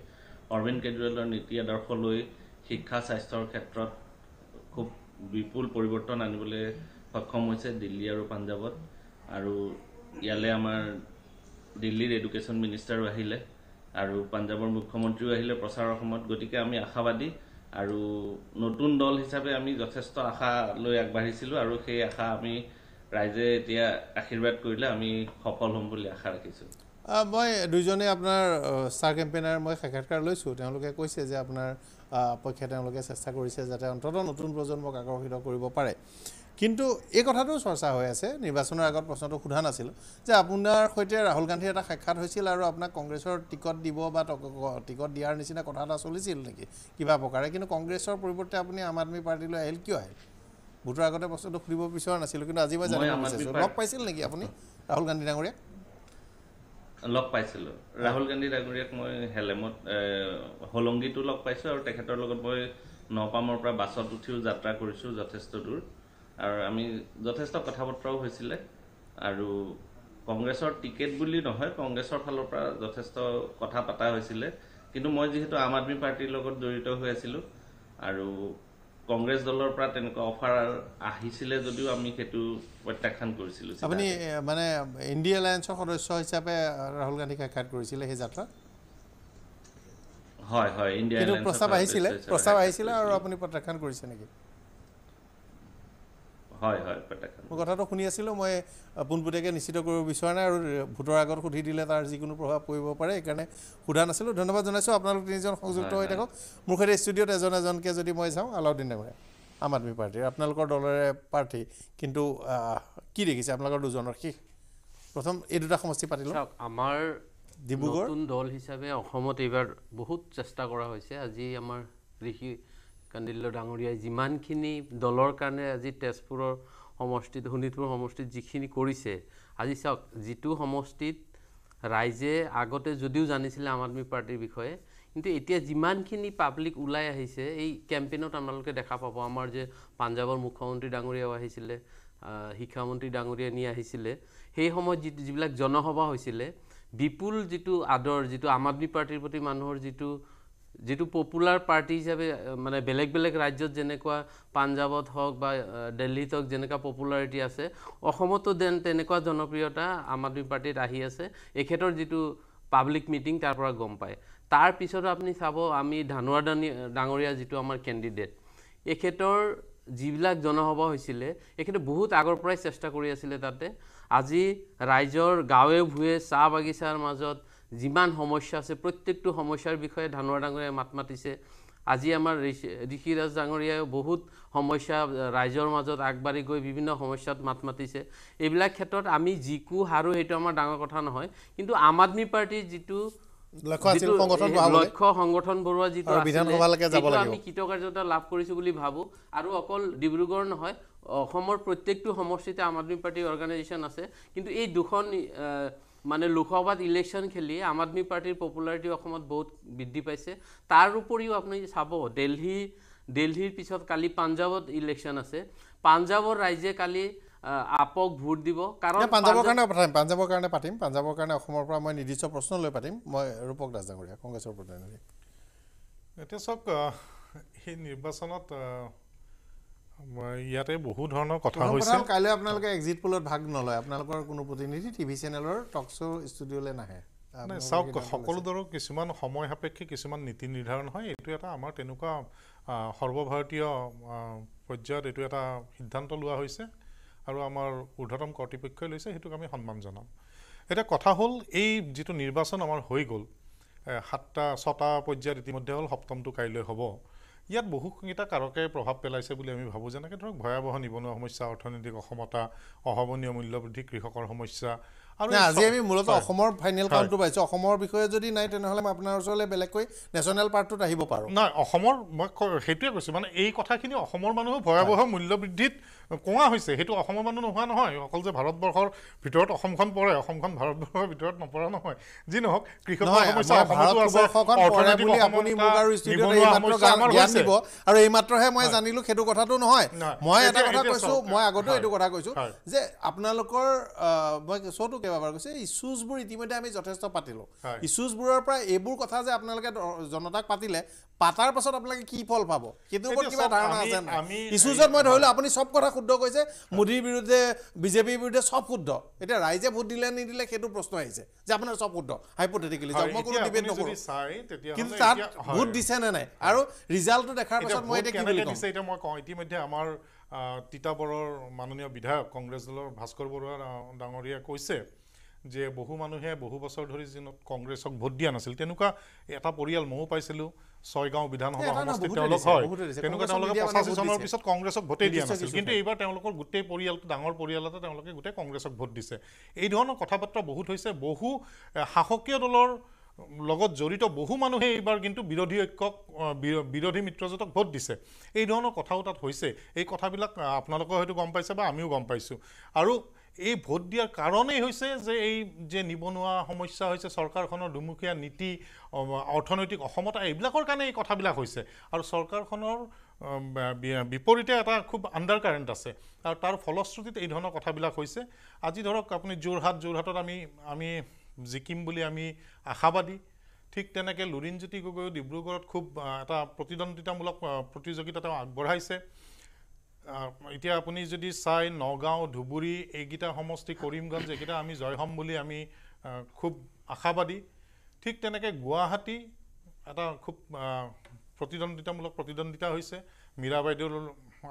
অৰবিন্দ কেজৰিৱালৰ নীতি আদৰ্শ লৈ শিক্ষা স্বাস্থ্যৰ ক্ষেত্ৰত খুব বিপুল পৰিৱৰ্তন আনিবলৈ সক্ষম হৈছে দিল্লী আৰু পাঞ্জাৱত আৰু ইয়ালৈ আমাৰ দিল্লীৰ এডুকেশ্যন মিনিষ্টাৰো আহিলে আৰু পাঞ্জাৱৰ মুখ্যমন্ত্ৰীও আহিলে প্ৰচাৰৰ সময়ত গতিকে আমি আশাবাদী আৰু নতুন দল হিচাপে আমি যথেষ্ট আশা লৈ আগবাঢ়িছিলোঁ আৰু সেই আশা আমি ৰাইজে এতিয়া আশীৰ্বাদ কৰিলে আমি সফল হ'ম বুলি আশা ৰাখিছোঁ মই দুইজনে আপোনাৰ ষ্টাৰ কেম্পেইনাৰ মই সাক্ষাৎকাৰ লৈছোঁ তেওঁলোকে কৈছে যে আপোনাৰ পক্ষে তেওঁলোকে চেষ্টা কৰিছে যাতে অন্ততঃ নতুন প্ৰজন্মক আকৰ্ষিত কৰিব পাৰে কিন্তু এই কথাটোও চৰ্চা হৈ আছে নিৰ্বাচনৰ আগত প্ৰশ্নটো সোধা নাছিল যে আপোনাৰ সৈতে ৰাহুল গান্ধীৰ এটা সাক্ষাৎ হৈছিল আৰু আপোনাক কংগ্ৰেছৰ টিকট দিব বা টিকট দিয়াৰ নিচিনা কথা এটা চলিছিল নেকি কিবা প্ৰকাৰে কিন্তু কংগ্ৰেছৰ পৰিৱৰ্তে আপুনি আম আদমী পাৰ্টিলৈ আহিল কিয় আহিল ভোটৰ আগতে প্ৰশ্নটো সুধিব বিচৰা নাছিলোঁ কিন্তু আজি মই জানিব বিচাৰিছোঁ লগ পাইছিল নেকি আপুনি ৰাহুল গান্ধী ডাঙৰীয়া লগ পাইছিলোঁ ৰাহুল গান্ধী ডাঙৰীয়াক মই হেলেমত হলংগীটো লগ পাইছোঁ আৰু তেখেতৰ লগত মই নপামৰ পৰা বাছত উঠিও যাত্ৰা কৰিছোঁ যথেষ্ট দূৰ আৰু আমি যথেষ্ট কথা বতৰাও হৈছিলে আৰু কংগ্ৰেছৰ টিকেট বুলি নহয় কংগ্ৰেছৰ ফালৰ পৰা যথেষ্ট কথা পতা হৈছিলে কিন্তু মই যিহেতু আম আদমি পাৰ্টীৰ লগত জড়িত হৈ আছিলোঁ আৰু কংগ্ৰেছ দলৰ পৰা তেনেকুৱা অফাৰ আহিছিলে যদিও আমি সেইটো প্ৰত্যাখ্যান কৰিছিলোঁ আপুনি মানে ইণ্ডিয়া এলায়েঞ্চৰ সদস্য হিচাপে ৰাহুল গান্ধীক আখ্যাত কৰিছিলে সেই যাত্ৰাত হয় হয় ইণ্ডিয়া প্ৰস্তাৱ আহিছিলে প্ৰস্তাৱ আহিছিলে আৰু আপুনি প্ৰত্যাখ্যান কৰিছে নেকি কথাটো শুনি আছিলোঁ মই পোনপটীয়াকৈ নিশ্চিত কৰিব বিচৰা নাই আৰু ভোটৰ আগত সুধি দিলে তাৰ যিকোনো প্ৰভাৱ পৰিব পাৰে সেইকাৰণে সোধা নাছিলোঁ ধন্যবাদ জনাইছোঁ আপোনালোক তিনিজন সংযুক্ত হৈ থাকক মোৰ সৈতে ষ্টুডিঅ'ত এজন এজনকৈ যদি মই চাওঁ আলাউদ্দিন ডাঙৰীয়া আম আদমি পাৰ্টীৰ আপোনালোকৰ দলৰে প্ৰাৰ্থী কিন্তু কি দেখিছে আপোনালোকৰ দুজনৰ শেষ প্ৰথম এই দুটা সমষ্টি পাতিলোঁ আমাৰ ডিব্ৰুগড় দল হিচাপে অসমত এইবাৰ বহুত চেষ্টা কৰা হৈছে আজি আমাৰ কৃষি কান্দিল্য ডাঙৰীয়াই যিমানখিনি দলৰ কাৰণে আজি তেজপুৰৰ সমষ্টিত শোণিতপুৰ সমষ্টিত যিখিনি কৰিছে আজি চাওক যিটো সমষ্টিত ৰাইজে আগতে যদিও জানিছিলে আম আদমি পাৰ্টীৰ বিষয়ে কিন্তু এতিয়া যিমানখিনি পাব্লিক ওলাই আহিছে এই কেম্পেইনত আপোনালোকে দেখা পাব আমাৰ যে পাঞ্জাৱৰ মুখ্যমন্ত্ৰী ডাঙৰীয়াও আহিছিলে শিক্ষামন্ত্ৰী ডাঙৰীয়া নি আহিছিলে সেই সময়ত যি যিবিলাক জনসভা হৈছিলে বিপুল যিটো আদৰ যিটো আম আদমি পাৰ্টীৰ প্ৰতি মানুহৰ যিটো যিটো পপুলাৰ পাৰ্টি হিচাপে মানে বেলেগ বেলেগ ৰাজ্যত যেনেকুৱা পাঞ্জাৱত হওক বা দিল্লীত হওক যেনেকুৱা পপুলাৰিটি আছে অসমতো যেন তেনেকুৱা জনপ্ৰিয়তা আম আদমি পাৰ্টিত আহি আছে এখেতৰ যিটো পাব্লিক মিটিং তাৰ পৰা গম পায় তাৰপিছত আপুনি চাব আমি ধানুৱা দানি ডাঙৰীয়া যিটো আমাৰ কেণ্ডিডেট এখেতৰ যিবিলাক জনসভা হৈছিলে এখেতে বহুত আগৰ পৰাই চেষ্টা কৰি আছিলে তাতে আজি ৰাইজৰ গাঁৱে ভূঞে চাহ বাগিচাৰ মাজত যিমান সমস্যা আছে প্ৰত্যেকটো সমস্যাৰ বিষয়ে ধানোৱা ডাঙৰীয়াই মাত মাতিছে আজি আমাৰ ঋষিৰাজ ডাঙৰীয়াইও বহুত সমস্যা ৰাইজৰ মাজত আগবাঢ়ি গৈ বিভিন্ন সমস্যাত মাত মাতিছে এইবিলাক ক্ষেত্ৰত আমি যিকো হাৰো সেইটো আমাৰ ডাঙৰ কথা নহয় কিন্তু আম আদমী পাৰ্টীৰ যিটো লক্ষ্য সংগঠন বৰুৱা যিটো আমি কৃতকাৰ্যতা লাভ কৰিছোঁ বুলি ভাবোঁ আৰু অকল ডিব্ৰুগড় নহয় অসমৰ প্ৰত্যেকটো সমষ্টিতে আম আদমী পাৰ্টীৰ অৰ্গেনাইজেশ্যন আছে কিন্তু এই দুখন মানে লোকসভাত ইলেকশ্যন খেলি আম আদমি পাৰ্টিৰ পপুলাৰিটি অসমত বহুত বৃদ্ধি পাইছে তাৰ উপৰিও আপুনি চাব দেলহি দেলহিৰ পিছত কালি পাঞ্জাৱত ইলেকশ্যন আছে পাঞ্জাৱৰ ৰাইজে কালি আপক ভোট দিব কাৰণ পাঞ্জাৱৰ কাৰণে পাতিম পাঞ্জাৱৰ কাৰণে পাতিম পাঞ্জাৱৰ কাৰণে অসমৰ পৰা মই নিৰ্দিষ্ট প্ৰশ্ন লৈ পাতিম মই ৰূপক দাস ডাঙৰীয়া কংগ্ৰেছৰ প্ৰতিনিধি এতিয়া চাওক সেই নিৰ্বাচনত ইয়াতে বহু ধৰণৰ কথা হৈছে কাইলৈ আপোনালোকে এক্সিট পলত ভাগ নলয় আপোনালোকৰ কোনো প্ৰতিনিধি টিভি চেনেলৰ টক শ্ব' ষ্টুডিঅ'লৈ নাহে চাওক সকলো ধৰক কিছুমান সময় সাপেক্ষে কিছুমান নীতি নিৰ্ধাৰণ হয় এইটো এটা আমাৰ তেনেকুৱা সৰ্বভাৰতীয় পৰ্যায়ত এইটো এটা সিদ্ধান্ত লোৱা হৈছে আৰু আমাৰ ঊৰ্ধতম কৰ্তৃপক্ষই লৈছে সেইটোক আমি সন্মান জনাম এতিয়া কথা হ'ল এই যিটো নিৰ্বাচন আমাৰ হৈ গ'ল সাতটা ছটা পৰ্যায়ত ইতিমধ্যে হ'ল সপ্তমটো কাইলৈ হ'ব ইয়াত বহুকেইটা কাৰকে প্ৰভাৱ পেলাইছে বুলি আমি ভাবোঁ যেনেকৈ ধৰক ভয়াৱহ নিবনুৱা সমস্যা অৰ্থনৈতিক অসমতা অভাৱনীয় মূল্যবৃদ্ধি কৃষকৰ সমস্যা আজি আমি মূলত অসমৰ ফাইনেল কাউণ্টটো পাইছোঁ অসমৰ বিষয়ে যদি নাই তেনেহ'লে মই আপোনাৰ ওচৰলৈ বেলেগকৈ নেশ্যনেল পাৰ্কটোত আহিব পাৰোঁ নাই অসমৰ মই সেইটোৱে কৈছোঁ মানে এই কথাখিনি অসমৰ মানুহ ভয়াৱহ মূল্য বৃদ্ধিত কোৱা হৈছে সেইটো অসমৰ মানুহ নোহোৱা নহয় অকল যে ভাৰতবৰ্ষৰ ভিতৰত অসমখন পৰে অসমখন ভাৰতবৰ্ষৰ ভিতৰত নপৰা নহয় যি নহওক কৃষকৰ আৰু এইমাত্ৰহে মই জানিলোঁ সেইটো কথাটো নহয় মই এটা কথা কৈছোঁ মই আগতেও এইটো কথা কৈছোঁ যে আপোনালোকৰ মই চৌটোকে ব্যৱহাৰ কৰিছে ইছ্যুজবোৰ ইতিমধ্যে আমি যথেষ্ট পাতিলোঁ ইছ্যুজবোৰৰ পৰা এইবোৰ কথা যে আপোনালোকে জনতাক পাতিলে পাতাৰ পাছত আপোনালোকে কি ফল পাব সেইটো ওপৰত কিবা ধাৰণা আছে ইছ্যুজত মই ধৰিলোঁ আপুনি চব কথা শুদ্ধ কৈছে মোদীৰ বিৰুদ্ধে বিজেপিৰ বিৰুদ্ধে চব শুদ্ধ এতিয়া ৰাইজে ভোট দিলে নিদিলে সেইটো প্ৰশ্ন আহিছে যে আপোনাৰ চব শুদ্ধ হাইপথেটিকেলি মই কোনো ডিবেট নকৰোঁ কিন্তু তাত ভোট দিছে নে নাই আৰু ৰিজাল্টটো দেখাৰ পাছত মই এতিয়া কি বুলি কওঁ এতিয়া মই কওঁ ইতিমধ্যে আমাৰ তিতাবৰৰ মাননীয় বিধায়ক কংগ্ৰেছ দলৰ ভাস্কৰ বৰুৱা ডাঙৰীয়া কৈছে যে বহু মানুহে বহু বছৰ ধৰি যি কংগ্ৰেছক ভোট দিয়া নাছিল তেনেকুৱা এটা পৰিয়াল ময়ো পাইছিলোঁ ছয়গাঁও বিধানসভা সমষ্টি তেওঁলোক হয় তেনেকুৱা তেওঁলোকে পঁচাশী চনৰ পিছত কংগ্ৰেছক ভোটেই দিয়া নাছিল কিন্তু এইবাৰ তেওঁলোকৰ গোটেই পৰিয়ালটো ডাঙৰ পৰিয়াল এটা তেওঁলোকে গোটেই কংগ্ৰেছক ভোট দিছে এই ধৰণৰ কথা বতৰা বহুত হৈছে বহু শাসকীয় দলৰ লগত জড়িত বহু মানুহে এইবাৰ কিন্তু বিৰোধী ঐক্যক বিৰোধী মিত্ৰজোঁটক ভোট দিছে এই ধৰণৰ কথাও তাত হৈছে এই কথাবিলাক আপোনালোকেও হয়তো গম পাইছে বা আমিও গম পাইছোঁ আৰু এই ভোট দিয়াৰ কাৰণেই হৈছে যে এই যে নিবনুৱা সমস্যা হৈছে চৰকাৰখনৰ দুমুখীয়া নীতি অৰ্থনৈতিক অসমতা এইবিলাকৰ কাৰণে এই কথাবিলাক হৈছে আৰু চৰকাৰখনৰ বিপৰীতে এটা খুব আণ্ডাৰ কাৰেণ্ট আছে আৰু তাৰ ফলশ্ৰুতিত এই ধৰণৰ কথাবিলাক হৈছে আজি ধৰক আপুনি যোৰহাট যোৰহাটত আমি আমি জিকিম বুলি আমি আশাবাদী ঠিক তেনেকৈ লুৰিণজ্যোতি গগৈয়ো ডিব্ৰুগড়ত খুব এটা প্ৰতিদ্বন্দ্বিতামূলক প্ৰতিযোগিতা তেওঁ আগবঢ়াইছে এতিয়া আপুনি যদি চাই নগাঁও ধুবুৰী এইকেইটা সমষ্টি কৰিমগঞ্জ এইকেইটা আমি জয় হ'ম বুলি আমি খুব আশাবাদী ঠিক তেনেকৈ গুৱাহাটী এটা খুব প্ৰতিদ্বন্দ্বিতামূলক প্ৰতিদ্বন্দ্বিতা হৈছে মীৰা বাইদেউ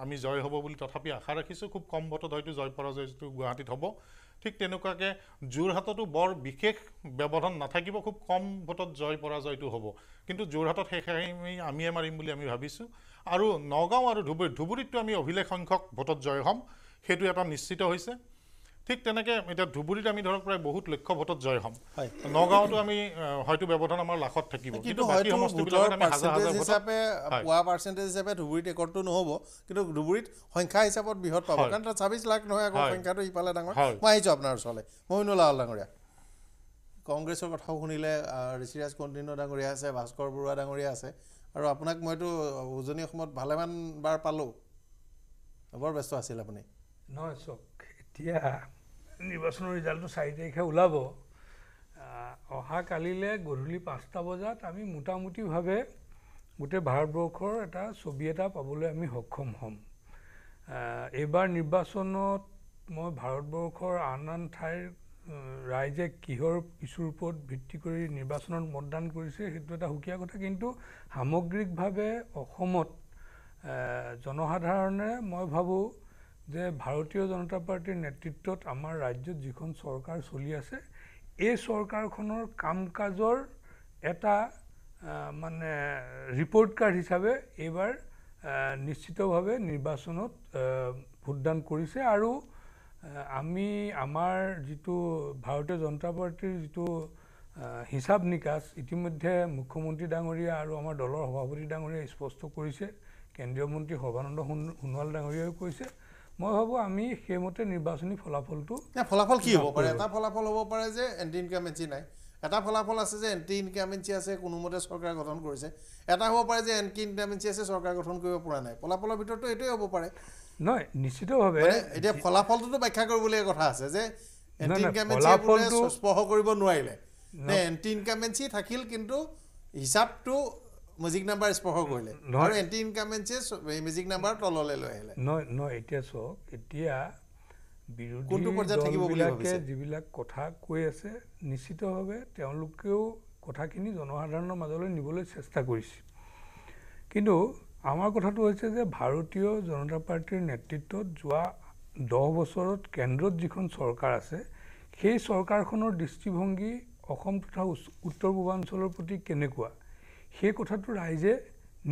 আমি জয় হ'ব বুলি তথাপি আশা ৰাখিছোঁ খুব কম ভোটত হয়তো জয় পৰাজয়টো গুৱাহাটীত হ'ব ঠিক তেনেকুৱাকৈ যোৰহাটতো বৰ বিশেষ ব্যৱধান নাথাকিব খুব কম ভোটত জয় পৰাজয়টো হ'ব কিন্তু যোৰহাটত সেইখিনি আমিয়ে মাৰিম বুলি আমি ভাবিছোঁ আৰু নগাঁও আৰু ধুবুৰী ধুবুৰীততো আমি অভিলেখ সংখ্যক ভোটত জয় হ'ম সেইটো এটা নিশ্চিত হৈছে ঠিক তেনেকৈ এতিয়া ধুবুৰীত আমি ধৰক প্ৰায় বহুত লক্ষ্য ভোটত জয় হ'ম নগাঁৱতো আমি হয়তো ব্যৱধান আমাৰ লাখত থাকিব কিন্তু হিচাপে পোৱা পাৰ্চেণ্টেজ হিচাপে ধুবুৰীত একৰটো নহ'ব কিন্তু ধুবুৰীত সংখ্যা হিচাপত বৃহৎ পাব কাৰণ তাত ছাব্বিছ লাখ নহয় আকৌ সংখ্যাটো ইফালে ডাঙৰ মই আহিছোঁ আপোনাৰ ওচৰলৈ মহিনুলাল ডাঙৰীয়া কংগ্ৰেছৰ কথাও শুনিলে ঋষিৰাজ কণ্টিন্য ডাঙৰীয়া আছে ভাস্কৰ বৰুৱা ডাঙৰীয়া আছে আৰু আপোনাক মইতো উজনি অসমত ভালেমান বাৰ পালোঁ বৰ ব্যস্ত আছিল আপুনি নহয় চাওক এতিয়া নিৰ্বাচনৰ ৰিজাল্টটো চাৰি তাৰিখে ওলাব অহাকালিলৈ গধূলি পাঁচটা বজাত আমি মোটামুটিভাৱে গোটেই ভাৰতবৰ্ষৰ এটা ছবি এটা পাবলৈ আমি সক্ষম হ'ম এইবাৰ নিৰ্বাচনত মই ভাৰতবৰ্ষৰ আন আন ঠাইৰ ৰাইজে কিহৰ কিছুৰ ওপৰত ভিত্তি কৰি নিৰ্বাচনত মতদান কৰিছে সেইটো এটা সুকীয়া কথা কিন্তু সামগ্ৰিকভাৱে অসমত জনসাধাৰণে মই ভাবোঁ যে ভাৰতীয় জনতা পাৰ্টীৰ নেতৃত্বত আমাৰ ৰাজ্যত যিখন চৰকাৰ চলি আছে এই চৰকাৰখনৰ কাম কাজৰ এটা মানে ৰিপৰ্ট কাৰ্ড হিচাপে এইবাৰ নিশ্চিতভাৱে নিৰ্বাচনত ভোটদান কৰিছে আৰু আমি আমাৰ যিটো ভাৰতীয় জনতা পাৰ্টীৰ যিটো হিচাপ নিকাচ ইতিমধ্যে মুখ্যমন্ত্ৰী ডাঙৰীয়া আৰু আমাৰ দলৰ সভাপতি ডাঙৰীয়াই স্পষ্ট কৰিছে কেন্দ্ৰীয় মন্ত্ৰী সৰ্বানন্দ সোণোৱাল ডাঙৰীয়াইও কৈছে মই ভাবোঁ আমি সেইমতে নিৰ্বাচনী ফলাফলটো ফলাফল কি হ'ব পাৰে এটা ফলাফল হ'ব পাৰে যে এণ্টি ইনকামেঞ্চি নাই এটা ফলাফল আছে যে এণ্টি ইনকামেঞ্চি আছে কোনোমতে চৰকাৰ গঠন কৰিছে এটা হ'ব পাৰে যে এণ্টি ইনকামেঞ্চি আছে চৰকাৰ গঠন কৰিব পৰা নাই ফলাফলৰ ভিতৰতো এইটোৱে হ'ব পাৰে নহয় নিশ্চিতভাৱে এতিয়া ফলাফলটোতো ব্যাখ্যা কৰিবলগীয়া কথা আছে যে স্পৰ্শ কৰিব নোৱাৰিলে এণ্টি ইনকামেঞ্চি থাকিল কিন্তু হিচাপটো মেজিক নাম্বাৰ স্পৰ্শ কৰিলে নহয় এণ্টি ইনকামেঞ্চিয়ে মেজিক নাম্বাৰ তললৈ লৈ আহিলে নহয় নহয় এতিয়া চাওক এতিয়া বিৰোধী দলবিলাকে যিবিলাক কথা কৈ আছে নিশ্চিতভাৱে তেওঁলোকেও কথাখিনি জনসাধাৰণৰ মাজলৈ নিবলৈ চেষ্টা কৰিছে কিন্তু আমাৰ কথাটো হৈছে যে ভাৰতীয় জনতা পাৰ্টীৰ নেতৃত্বত যোৱা দহ বছৰত কেন্দ্ৰত যিখন চৰকাৰ আছে সেই চৰকাৰখনৰ দৃষ্টিভংগী অসম তথা উত্তৰ পূৰ্বাঞ্চলৰ প্ৰতি কেনেকুৱা সেই কথাটো ৰাইজে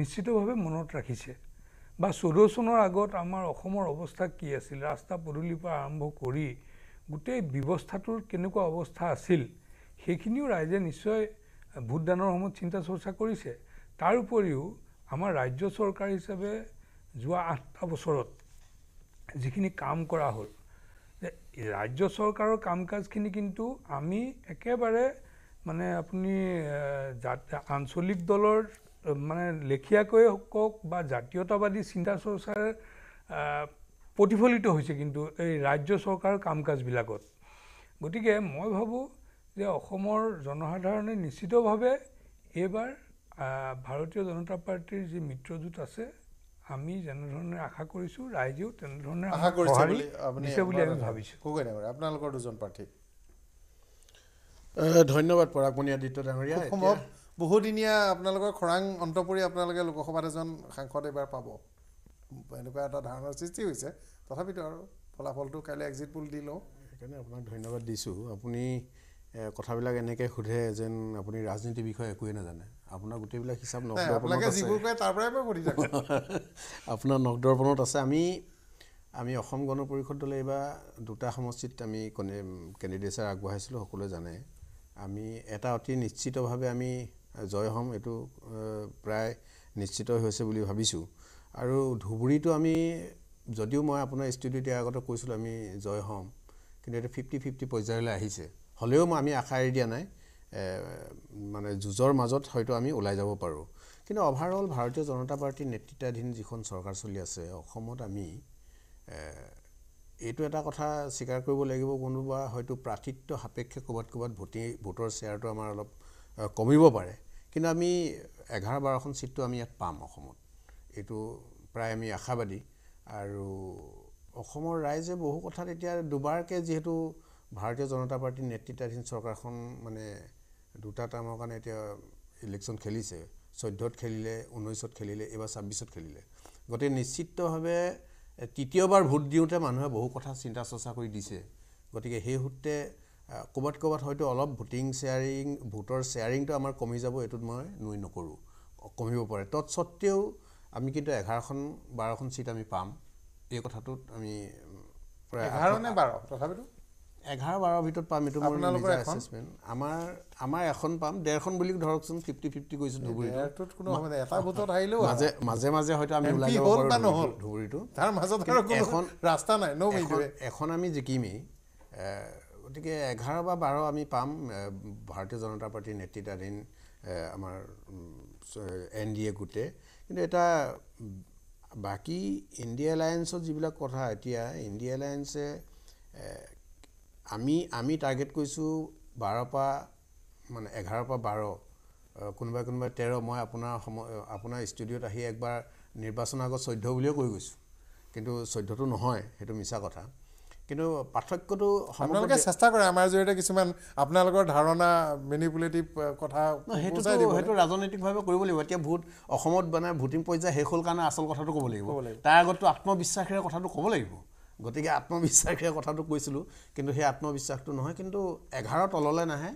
নিশ্চিতভাৱে মনত ৰাখিছে বা চৈধ্য চনৰ আগত আমাৰ অসমৰ অৱস্থা কি আছিল ৰাস্তা পদূলিৰ পৰা আৰম্ভ কৰি গোটেই ব্যৱস্থাটোৰ কেনেকুৱা অৱস্থা আছিল সেইখিনিও ৰাইজে নিশ্চয় ভোটদানৰ সময়ত চিন্তা চৰ্চা কৰিছে তাৰ উপৰিও আমাৰ ৰাজ্য চৰকাৰ হিচাপে যোৱা আঠটা বছৰত যিখিনি কাম কৰা হ'ল যে ৰাজ্য চৰকাৰৰ কাম কাজখিনি কিন্তু আমি একেবাৰে মানে আপুনি আঞ্চলিক দলৰ মানে লেখীয়াকৈ কওক বা জাতীয়তাবাদী চিন্তা চৰ্চাৰ প্ৰতিফলিত হৈছে কিন্তু এই ৰাজ্য চৰকাৰৰ কাম কাজবিলাকত গতিকে মই ভাবোঁ যে অসমৰ জনসাধাৰণে নিশ্চিতভাৱে এইবাৰ ভাৰতীয় জনতা পাৰ্টিৰ যি মিত্ৰজোঁট আছে আমি যেনেধৰণে আশা কৰিছোঁ ৰাইজেও তেনেধৰণে আপোনালোকৰ দুজন প্ৰাৰ্থী ধন্যবাদ পৰাগমণি আদিত্য ডাঙৰীয়া বহুদিনীয়া আপোনালোকৰ খৰাং অন্ত পৰি আপোনালোকে লোকসভাত এজন সাংসদ এইবাৰ পাব এনেকুৱা এটা ধাৰণাৰ সৃষ্টি হৈছে তথাপিতো আৰু ফলাফলটো কাইলৈ এক্সিট পুল দি লওঁ সেইকাৰণে আপোনাক ধন্যবাদ দিছোঁ আপুনি কথাবিলাক এনেকে সোধে যেন আপুনি ৰাজনীতিৰ বিষয়ে একোৱেই নাজানে আপোনাৰ গোটেইবিলাক হিচাপ *laughs* আপোনাৰ নখ আছে আমি আমি অসম গণ পৰিষদ দলে এইবাৰ দুটা সমষ্টিত আমি কেণ্ডিডেটছাৰ আগবঢ়াইছিলোঁ সকলোৱে জানে আমি এটা অতি নিশ্চিতভাৱে আমি জয় হ'ম এইটো প্ৰায় নিশ্চিত হৈছে বুলি ভাবিছোঁ আৰু ধুবুৰীটো আমি যদিও মই আপোনাৰ ষ্টুডিঅ'ত ইয়াৰ আগতে কৈছিলোঁ আমি জয় হ'ম কিন্তু এইটো ফিফটি ফিফটি পৰ্যায়লৈ আহিছে হ'লেও আমি আশা এৰি দিয়া নাই মানে যুঁজৰ মাজত হয়তো আমি ওলাই যাব পাৰোঁ কিন্তু অভাৰঅল ভাৰতীয় জনতা পাৰ্টীৰ নেতৃত্বাধীন যিখন চৰকাৰ চলি আছে অসমত আমি এইটো এটা কথা স্বীকাৰ কৰিব লাগিব কোনোবা হয়তো প্ৰাৰ্থিত্ব সাপেক্ষে ক'ৰবাত ক'ৰবাত ভোটিং ভোটৰ শ্বেয়াৰটো আমাৰ অলপ কমিব পাৰে কিন্তু আমি এঘাৰ বাৰখন ছিটটো আমি ইয়াত পাম অসমত এইটো প্ৰায় আমি আশাবাদী আৰু অসমৰ ৰাইজে বহু কথাত এতিয়া দুবাৰকৈ যিহেতু ভাৰতীয় জনতা পাৰ্টীৰ নেতৃত্বাধীন চৰকাৰখন মানে দুটা টাৰ্মৰ কাৰণে এতিয়া ইলেকশ্যন খেলিছে চৈধ্যত খেলিলে ঊনৈছত খেলিলে এইবাৰ ছাব্বিছত খেলিলে গতিকে নিশ্চিতভাৱে তৃতীয়বাৰ ভোট দিওঁতে মানুহে বহু কথা চিন্তা চৰ্চা কৰি দিছে গতিকে সেই সূত্ৰে ক'ৰবাত ক'ৰবাত হয়তো অলপ ভোটিং শ্বেয়াৰিং ভোটৰ শ্বেয়াৰিংটো আমাৰ কমি যাব এইটোত মই নুই নকৰোঁ কমিব পাৰে তৎসত্ত্বেও আমি কিন্তু এঘাৰখন বাৰখন ছিট আমি পাম এই কথাটোত আমি প্ৰায় এঘাৰ নে বাৰ তথাপিতো এঘাৰ বাৰৰ ভিতৰত পাম এইটো আমাৰ এখন পাম ডেৰখন বুলি ধৰকচোন ফিফটি ফিফটি গৈছো ধুবুৰীটো মাজে মাজে হয়তো আমি ধুবুৰীটো তাৰ মাজত এখন ৰাস্তা নাই এখন আমি জিকিমেই গতিকে এঘাৰ বা বাৰ আমি পাম ভাৰতীয় জনতা পাৰ্টীৰ নেতৃত্বাধীন আমাৰ এন ডি এ গোটে কিন্তু এটা বাকী ইণ্ডিয়া এলায়েঞ্চৰ যিবিলাক কথা এতিয়া ইণ্ডিয়া এলায়েঞ্চে আমি আমি টাৰ্গেট কৰিছোঁ পৰা মানে এঘাৰৰ পৰা বাৰ কোনোবাই কোনোবাই তেৰ মই আপোনাৰ সম আপোনাৰ ষ্টুডিঅ'ত আহি একবাৰ নিৰ্বাচনৰ আগত চৈধ্য বুলিয়ে কৈ গৈছোঁ কিন্তু চৈধ্যটো নহয় সেইটো মিছা কথা কিন্তু পাৰ্থক্যটো আপোনালোকে চেষ্টা কৰে আমাৰ জৰিয়তে কিছুমান আপোনালোকৰ ধাৰণা মেনিপুলেটিভ কথা সেইটো সেইটো ৰাজনৈতিকভাৱে কৰিব লাগিব এতিয়া ভোট অসমত মানে ভোটিং পৰ্যায় শেষ হ'ল কাৰণে আচল কথাটো ক'ব লাগিব তাৰ আগততো আত্মবিশ্বাসেৰে কথাটো ক'ব লাগিব গতিকে আত্মবিশ্বাসে কথাটো কৈছিলোঁ কিন্তু সেই আত্মবিশ্বাসটো নহয় কিন্তু এঘাৰ তললৈ নাহে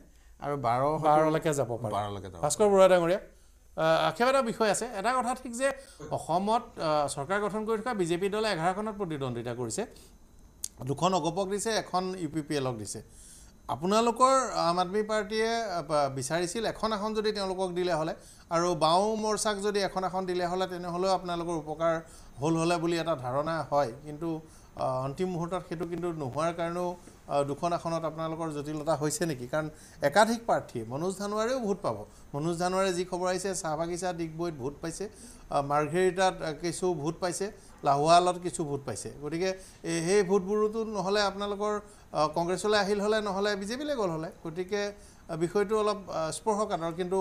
আৰু বাৰ বাৰলৈকে যাব বাৰলৈকে যাব ভাস্কৰ বৰুৱা ডাঙৰীয়া আশেপ এটা বিষয় আছে এটা কথা ঠিক যে অসমত চৰকাৰ গঠন কৰি থকা বিজেপি দলে এঘাৰখনত প্ৰতিদ্বন্দ্বিতা কৰিছে দুখন অগপক দিছে এখন ইউ পি পি এলক দিছে আপোনালোকৰ আম আদমী পাৰ্টীয়ে বিচাৰিছিল এখন আসন যদি তেওঁলোকক দিলে হ'লে আৰু বাওঁ মৰ্চাক যদি এখন আসন দিলে হ'লে তেনেহ'লেও আপোনালোকৰ উপকাৰ হ'ল হ'লে বুলি এটা ধাৰণা হয় কিন্তু অন্তিম মুহূৰ্তত সেইটো কিন্তু নোহোৱাৰ কাৰণেও দুখন আসনত আপোনালোকৰ জটিলতা হৈছে নেকি কাৰণ একাধিক প্ৰাৰ্থীয়ে মনোজ ধানোৱাৰেও ভোট পাব মনোজ ধানোৱাৰে যি খবৰ আহিছে চাহ বাগিচা ডিগবৈত ভোট পাইছে মাৰ্ঘেৰিটাত কিছু ভোট পাইছে লাহোৱালত কিছু ভোট পাইছে গতিকে সেই ভোটবোৰোতো নহ'লে আপোনালোকৰ কংগ্ৰেছলৈ আহিল হ'লে নহ'লে বিজেপিলৈ গ'ল হ'লে গতিকে বিষয়টো অলপ স্পৰ্শকাতৰ কিন্তু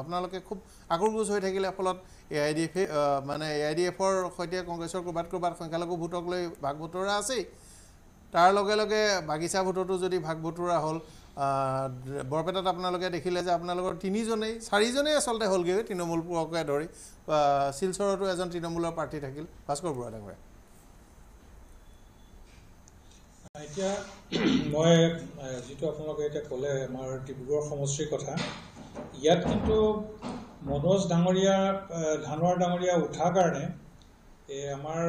আপোনালোকে খুব আগৰ গোজ হৈ থাকিলে ফলত এ আই ডি এফে মানে এ আই ডি এফৰ সৈতে কংগ্ৰেছৰ ক'ৰবাত ক'ৰবাত সংখ্যালঘু ভোটক লৈ ভাগ বতৰা আছেই তাৰ লগে লগে বাগিচা ভোটতো যদি ভাগ বতৰা হ'ল বৰপেটাত আপোনালোকে দেখিলে যে আপোনালোকৰ তিনিজনেই চাৰিজনেই আচলতে হ'লগৈ তৃণমূলকে ধৰি শিলচৰতো এজন তৃণমূলৰ প্ৰাৰ্থী থাকিল ভাস্কৰ বৰুৱা ডাঙৰীয়া এতিয়া *clears throat* মই যিটো আপোনালোকে এতিয়া ক'লে আমাৰ ডিব্ৰুগড় সমষ্টিৰ কথা ইয়াত কিন্তু মনোজ ডাঙৰীয়া ধানোৱাৰ ডাঙৰীয়া উঠাৰ কাৰণে এই আমাৰ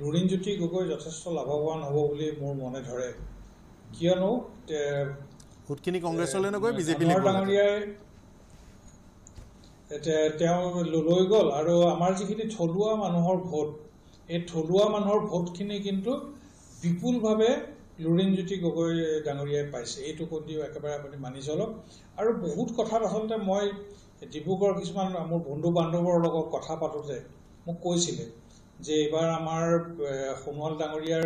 লুৰিণজ্যোতি গগৈ যথেষ্ট লাভৱান হ'ব বুলি মোৰ মনে ধৰে কিয়নো সুতখিনি কংগ্ৰেছলৈ নগৈ বিজেপি ডাঙৰীয়াই তেওঁ লৈ গ'ল আৰু আমাৰ যিখিনি থলুৱা মানুহৰ ভোট এই থলুৱা মানুহৰ ভোটখিনি কিন্তু বিপুলভাৱে লুৰিণজ্যোতি গগৈ ডাঙৰীয়াই পাইছে এইটো কণ্ডিও একেবাৰে আপুনি মানি চলক আৰু বহুত কথাত আচলতে মই ডিব্ৰুগড়ৰ কিছুমান মোৰ বন্ধু বান্ধৱৰ লগত কথা পাতোঁতে মোক কৈছিলে যে এইবাৰ আমাৰ সোণোৱাল ডাঙৰীয়াৰ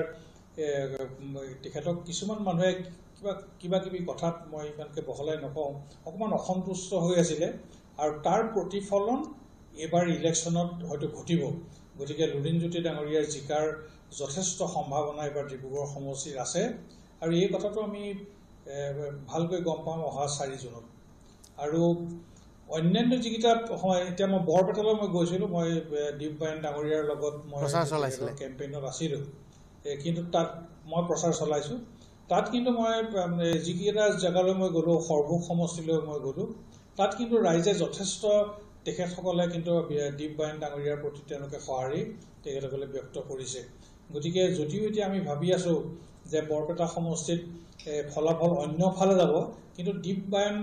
তেখেতক কিছুমান মানুহে কিবা কিবা কিবি কথাত মই ইমানকৈ বহলাই নকওঁ অকণমান অসন্তুষ্ট হৈ আছিলে আৰু তাৰ প্ৰতিফলন এইবাৰ ইলেকশ্যনত হয়তো ঘটিব গতিকে লুডিন জ্যোতি ডাঙৰীয়াৰ জিকাৰ যথেষ্ট সম্ভাৱনা এইবাৰ ডিব্ৰুগড় সমষ্টিৰ আছে আৰু এই কথাটো আমি ভালকৈ গম পাম অহা চাৰি জুনত আৰু অন্যান্য যিকেইটা এতিয়া মই বৰপেটালৈ মই গৈছিলোঁ মই দীপবায়ন ডাঙৰীয়াৰ লগত মই চলাইছিলোঁ কেম্পেইনত আছিলোঁ কিন্তু তাত মই প্ৰচাৰ চলাইছোঁ তাত কিন্তু মই যিকেইটা জেগালৈ মই গ'লোঁ সৰভোগ সমষ্টিলৈ মই গ'লোঁ তাত কিন্তু ৰাইজে যথেষ্ট তেখেতসকলে কিন্তু দীপবায়ন ডাঙৰীয়াৰ প্ৰতি তেওঁলোকে সঁহাৰি তেখেতসকলে ব্যক্ত কৰিছে গতিকে যদিও এতিয়া আমি ভাবি আছোঁ যে বৰপেটা সমষ্টিত ফলাফল অন্য ফালে যাব কিন্তু দীপ বায়ন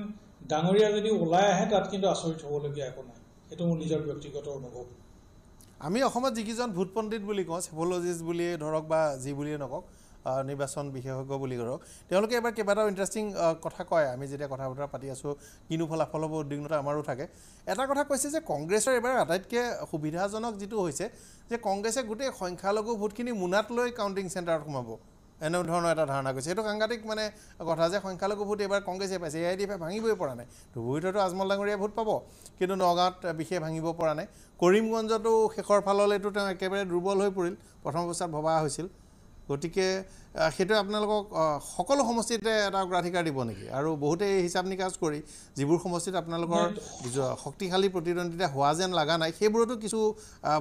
ডাঙৰীয়া যদি ওলাই আহে তাত কিন্তু আচৰিত হ'বলগীয়া একো নাই সেইটো মোৰ নিজৰ ব্যক্তিগত অনুভৱ আমি অসমত যিকেইজন ভূত পণ্ডিত বুলি কওঁ চেফলজিষ্ট বুলিয়েই ধৰক বা যি বুলিয়ে নকওক নিৰ্বাচন বিশেষজ্ঞ বুলি কৰক তেওঁলোকে এবাৰ কেইবাটাও ইণ্টাৰেষ্টিং কথা কয় আমি যেতিয়া কথা বতৰা পাতি আছোঁ কিনো ফলাফল হ'ব উদ্বিগ্নতা আমাৰো থাকে এটা কথা কৈছে যে কংগ্ৰেছৰ এইবাৰ আটাইতকৈ সুবিধাজনক যিটো হৈছে যে কংগ্ৰেছে গোটেই সংখ্যালঘু ভোটখিনি মোনাত লৈ কাউণ্টিং চেণ্টাৰত সোমাব এনেধৰণৰ এটা ধাৰণা কৰিছে সেইটো সাংঘাতিক মানে কথা যে সংখ্যালঘু ভোট এইবাৰ কংগ্ৰেছে পাইছে এ আই ডি এফে ভাঙিবই পৰা নাই ধুবুৰীতো আজমল ডাঙৰীয়াই ভোট পাব কিন্তু নগাঁৱত বিশেষ ভাঙিব পৰা নাই কৰিমগঞ্জতো শেষৰ ফাললৈতো তেওঁ একেবাৰে দুৰ্বল হৈ পৰিল প্ৰথম অৱস্থাত ভবা হৈছিল গতিকে সেইটোৱে আপোনালোকক সকলো সমষ্টিতে এটা অগ্ৰাধিকাৰ দিব নেকি আৰু বহুতে এই হিচাপ নিকাজ কৰি যিবোৰ সমষ্টিত আপোনালোকৰ শক্তিশালী প্ৰতিদ্বন্দ্বিতা হোৱা যেন লগা নাই সেইবোৰতো কিছু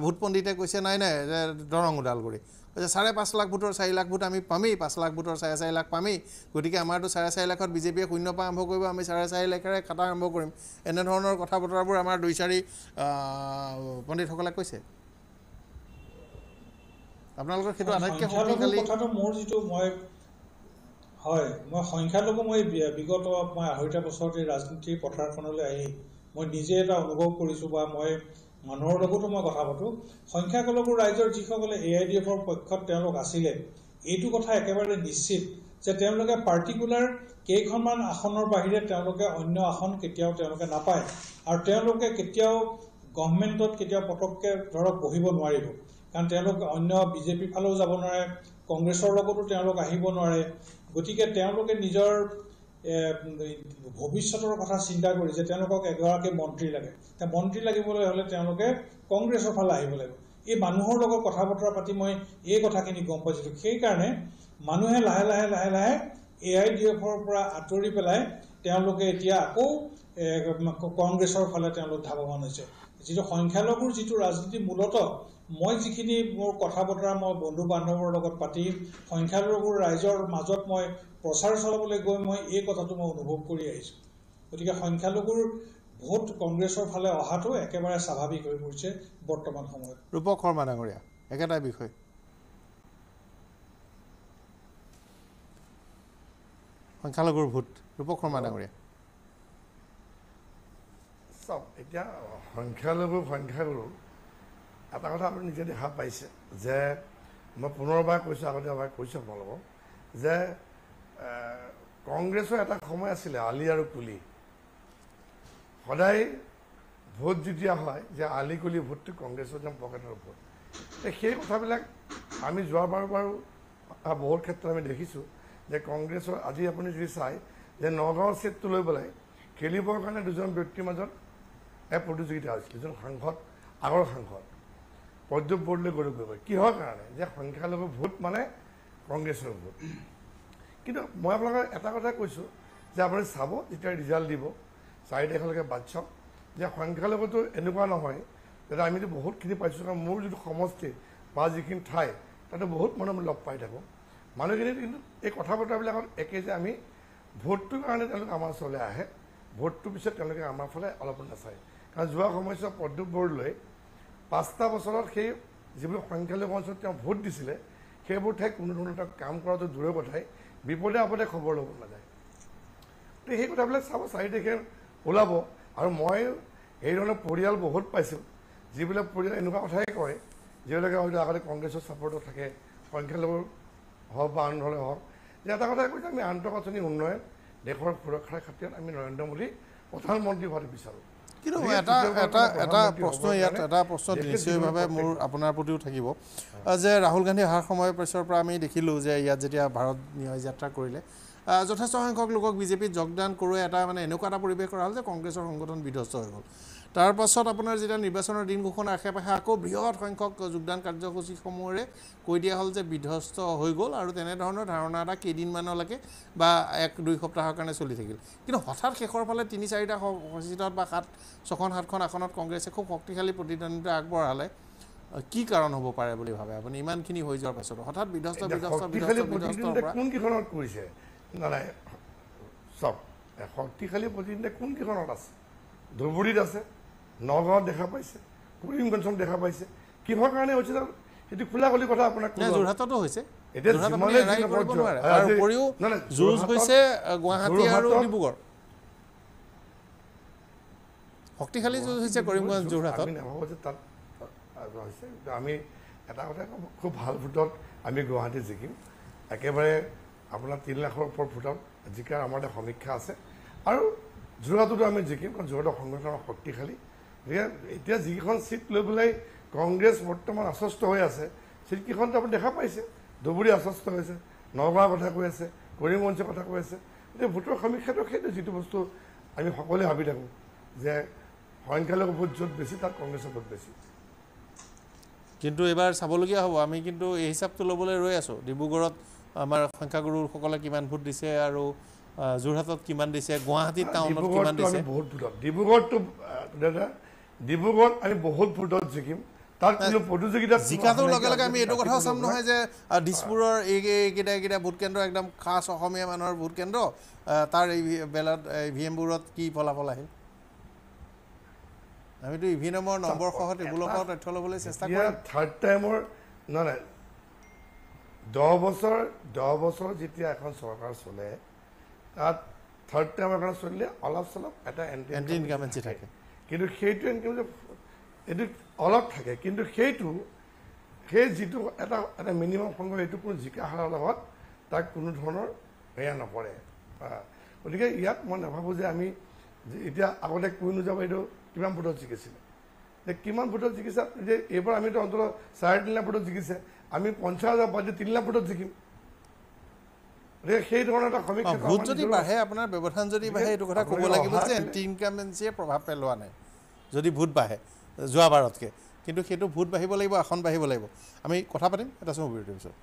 ভোট পণ্ডিতে কৈছে নাই নাই যে দৰং ওদালগুৰি কৈছে চাৰে পাঁচ লাখ ভোটৰ চাৰি লাখ ভোট আমি পামেই পাঁচ লাখ ভোটৰ চাৰে চাৰি লাখ পামেই গতিকে আমাৰতো চাৰে চাৰি লাখত বিজেপিয়ে শূন্য পৰা আৰম্ভ কৰিব আমি চাৰে চাৰি লাখেৰে কাটা আৰম্ভ কৰিম এনেধৰণৰ কথা বতৰাবোৰ আমাৰ দুই চাৰি পণ্ডিতসকলে কৈছে আপোনালোকৰ সেইটো আটাইতকৈ শক্তিশালী কথাটো মোৰ যিটো মই হয় মই সংখ্যালঘু মই বিগত মই আঢ়ৈটা বছৰত এই ৰাজনীতিৰ পথাৰখনলৈ আহি মই নিজে এটা অনুভৱ কৰিছোঁ বা মই মানুহৰ লগতো মই কথা পাতোঁ সংখ্যাগলঘু ৰাইজৰ যিসকলে এ আই ডি এফৰ পক্ষত তেওঁলোক আছিলে এইটো কথা একেবাৰে নিশ্চিত যে তেওঁলোকে পাৰ্টিকুলাৰ কেইখনমান আসনৰ বাহিৰে তেওঁলোকে অন্য আসন কেতিয়াও তেওঁলোকে নাপায় আৰু তেওঁলোকে কেতিয়াও গভমেণ্টত কেতিয়াও পটককৈ ধৰক বহিব নোৱাৰিব কাৰণ তেওঁলোক অন্য বিজেপিৰ ফালেও যাব নোৱাৰে কংগ্ৰেছৰ লগতো তেওঁলোক আহিব নোৱাৰে গতিকে তেওঁলোকে নিজৰ ভৱিষ্যতৰ কথা চিন্তা কৰি যে তেওঁলোকক এগৰাকী মন্ত্ৰী লাগে মন্ত্ৰী লাগিবলৈ হ'লে তেওঁলোকে কংগ্ৰেছৰ ফালে আহিব লাগিব এই মানুহৰ লগত কথা বতৰা পাতি মই এই কথাখিনি গম পাইছিলোঁ সেইকাৰণে মানুহে লাহে লাহে লাহে লাহে এ আই ডি এফৰ পৰা আঁতৰি পেলাই তেওঁলোকে এতিয়া আকৌ কংগ্ৰেছৰ ফালে তেওঁলোক ধাৱমান হৈছে যিটো সংখ্যালঘুৰ যিটো ৰাজনীতি মূলতঃ মই যিখিনি মোৰ কথা বতৰা মই বন্ধু বান্ধৱৰ লগত পাতি সংখ্যালঘু ৰাইজৰ মাজত মই প্ৰচাৰ চলাবলৈ গৈ মই এই কথাটো মই অনুভৱ কৰি আহিছোঁ গতিকে সংখ্যালঘুৰ ভোট কংগ্ৰেছৰ ফালে অহাটো একেবাৰে স্বাভাৱিক হৈ পৰিছে বৰ্তমান সময়ত ৰূপক শৰ্মা ডাঙৰীয়া একেটাই বিষয় সংখ্যালঘুৰ ভোট ৰূপক শৰ্মা ডাঙৰীয়া চাওক এতিয়া সংখ্যালঘু সংখ্যাগুৰু এটা কথা আপুনি নিজে দেখা পাইছে যে মই পুনৰবাৰ কৈছোঁ আগতে এবাৰ কৈছোঁ আপোনালোকক যে কংগ্ৰেছৰ এটা সময় আছিলে আলি আৰু কুলি সদায় ভোট যেতিয়া হয় যে আলি কুলি ভোটটো কংগ্ৰেছৰ যাম পকেটৰ ভোট সেই কথাবিলাক আমি যোৱাবাৰ বাৰু বহুত ক্ষেত্ৰত আমি দেখিছোঁ যে কংগ্ৰেছৰ আজি আপুনি যদি চায় যে নগাঁও ছিটটো লৈ পেলাই খেলিবৰ কাৰণে দুজন ব্যক্তিৰ মাজত এক প্ৰতিযোগিতা হৈছিল যিজন সাংসদ আগৰ সাংসদ বৰদলৈ পৰলৈ গৰু গগৈ কিহৰ কাৰণে যে সংখ্যালঘু ভোট মানে কংগ্ৰেছৰ ভোট কিন্তু মই আপোনালোকক এটা কথা কৈছোঁ যে আপুনি চাব যেতিয়া ৰিজাল্ট দিব চাৰি তাৰিখলৈকে বাট চাওক যে সংখ্যালঘুটো এনেকুৱা নহয় যাতে আমিতো বহুতখিনি পাইছোঁ কাৰণ মোৰ যিটো সমষ্টি বা যিখিনি ঠাই তাতে বহুত মানুহ আমি লগ পাই থাকোঁ মানুহখিনি কিন্তু এই কথা বতৰাবিলাকত একে যে আমি ভোটটোৰ কাৰণে তেওঁলোকে আমাৰ ওচৰলৈ আহে ভোটটোৰ পিছত তেওঁলোকে আমাৰ ফালে অলপ নাচায় কাৰণ যোৱা সময়ছোৱা বৰদলৈ পাঁচটা বছৰত সেই যিবোৰ সংখ্যালঘু অঞ্চলত তেওঁ ভোট দিছিলে সেইবোৰ ঠাই কোনো ধৰণৰ তেওঁ কাম কৰাটো দূৰৰ কথাই বিপদে আপদে খবৰ ল'ব নাযায় গতিকে সেই কথাবিলাক চাব চাৰি তাৰিখে ওলাব আৰু মই এইধৰণৰ পৰিয়াল বহুত পাইছোঁ যিবিলাক পৰিয়াল এনেকুৱা কথাই কয় যিবিলাকে হয়তো আগতে কংগ্ৰেছৰ ছাপৰ্টত থাকে সংখ্যালঘু হওক বা আন ধৰণে হওক যে এটা কথাই কৈছে আমি আন্তঃগাঁথনি উন্নয়ন দেশৰ সুৰক্ষাৰ খাতিৰত আমি নৰেন্দ্ৰ মোদী প্ৰধানমন্ত্ৰী হোৱাটো বিচাৰোঁ কিন্তু এটা এটা এটা প্ৰশ্ন ইয়াত এটা প্ৰশ্ন নিশ্চয়ভাৱে মোৰ আপোনাৰ প্ৰতিও থাকিব যে ৰাহুল গান্ধী অহাৰ সময় পিছৰ পৰা আমি দেখিলোঁ যে ইয়াত যেতিয়া ভাৰত নিয়োগ যাত্ৰা কৰিলে যথেষ্ট সংখ্যক লোকক বিজেপিত যোগদান কৰোৱা এটা মানে এনেকুৱা এটা পৰিৱেশ কৰা হ'ল যে কংগ্ৰেছৰ সংগঠন বিধ্বস্ত হৈ গ'ল তাৰ পাছত আপোনাৰ যেতিয়া নিৰ্বাচনৰ দিন ঘোষণা আশে পাশে আকৌ বৃহৎ সংখ্যক যোগদান কাৰ্যসূচীসমূহেৰে কৈ দিয়া হ'ল যে বিধ্বস্ত হৈ গ'ল আৰু তেনেধৰণৰ ধাৰণা এটা কেইদিনমানলৈকে বা এক দুই সপ্তাহৰ কাৰণে চলি থাকিল কিন্তু হঠাৎ শেষৰ ফালে তিনি চাৰিটা সীটত বা সাত ছখন সাতখন আসনত কংগ্ৰেছে খুব শক্তিশালী প্ৰতিদ্বন্দ্বিতা আগবঢ়ালে কি কাৰণ হ'ব পাৰে বুলি ভাবে আপুনি ইমানখিনি হৈ যোৱাৰ পাছতো হঠাৎ বিধ্বস্ত বিধ্বস্ত কোনকেইখনত কৰিছে শক্তিশালী প্ৰতিদ্বন্দ্বিতা কোনকেইখনত আছে ধুবুৰীত আছে নগাঁৱত দেখা পাইছে কৰিমগঞ্জত দেখা পাইছে কিহৰ কাৰণে হৈছে সেইটো খোলা খুলি কথা আপোনাক যোৰহাটতো হৈছে আমি এটা কথা ক'ম খুব ভাল ভোটত আমি গুৱাহাটী জিকিম একেবাৰে আপোনাৰ তিনি লাখৰ ওপৰত ভোটত জিকাৰ আমাৰ সমীক্ষা আছে আৰু যোৰহাটতো আমি জিকিম কাৰণ যোৰহাটৰ সংগঠনৰ শক্তিশালী এতিয়া যিকেইখন ছিট লৈ পেলাই কংগ্ৰেছ বৰ্তমান আশ্বস্ত হৈ আছে ছিটকেইখনটো আপুনি দেখা পাইছে ধুবুৰী আশ্বস্ত হৈছে নগাঁৱৰ কথা কৈ আছে কৰিমগঞ্জৰ কথা কৈ আছে এতিয়া ভোটৰ সমীক্ষাটো সেইটো যিটো বস্তু আমি সকলোৱে ভাবি থাকোঁ যে সংখ্যালঘু ভোট য'ত বেছি তাত কংগ্ৰেছৰ ভোট বেছি কিন্তু এইবাৰ চাবলগীয়া হ'ব আমি কিন্তু এই হিচাপটো ল'বলৈ ৰৈ আছোঁ ডিব্ৰুগড়ত আমাৰ সংখ্যাগুৰুসকলে কিমান ভোট দিছে আৰু যোৰহাটত কিমান দিছে গুৱাহাটীত টাউনত কিমান দিছে ডিব্ৰুগড়টো দাদা ডিব্ৰুগড় আমি বহুত ভোটত জিকিম তাৰ কিন্তু প্ৰতিযোগিতা জিকাটোৰ লগে লগে আমি এইটো কথাও চাম নহয় যে দিছপুৰৰ এই এইকেইটা এইকেইটা ভোট কেন্দ্ৰ একদম খাচ অসমীয়া মানুহৰ ভোট কেন্দ্ৰ তাৰ এই বেলাত এই ভি এমবোৰত কি ফলাফল আহিল আমিতো ই ভি এমৰ নম্বৰসহ টেবুলৰ তথ্য ল'বলৈ চেষ্টা কৰিম থাৰ্ড টাইমৰ নাই নাই দহ বছৰ দহ বছৰ যেতিয়া এখন চৰকাৰ চলে তাত থাৰ্ড টাইমৰ কাৰণে চলিলে অলপ চলপ এটা এণ্টি এণ্টি ইনকামেঞ্চি থাকে কিন্তু সেইটো এইটো অলপ থাকে কিন্তু সেইটো সেই যিটো এটা এটা মিনিমাম সংগ্ৰহ সেইটো কোনো জিকা হাৰৰ লগত তাক কোনো ধৰণৰ বেয়া নপৰে গতিকে ইয়াত মই নাভাবোঁ যে আমি এতিয়া আগতে কোনো যাব এইটো কিমান ভোটত জিকিছিলে যে কিমান ভোটত জিকিছে যে এইবাৰ আমিতো অন্ততঃ চাৰে তিনি লাখ ভোটত জিকিছে আমি পঞ্চাছ হাজাৰ পাইছোঁ তিনি লাখ ভোটত জিকিম ভোট যদি বাঢ়ে আপোনাৰ ব্যৱধান যদি বাঢ়ে এইটো কথা ক'ব লাগিব যে এণ্টি ইনকামেঞ্চিয়ে প্ৰভাৱ পেলোৱা নাই যদি ভোট বাঢ়ে যোৱাবাৰতকৈ কিন্তু সেইটো ভোট বাঢ়িব লাগিব আসন বাঢ়িব লাগিব আমি কথা পাতিম এটা চব পিছত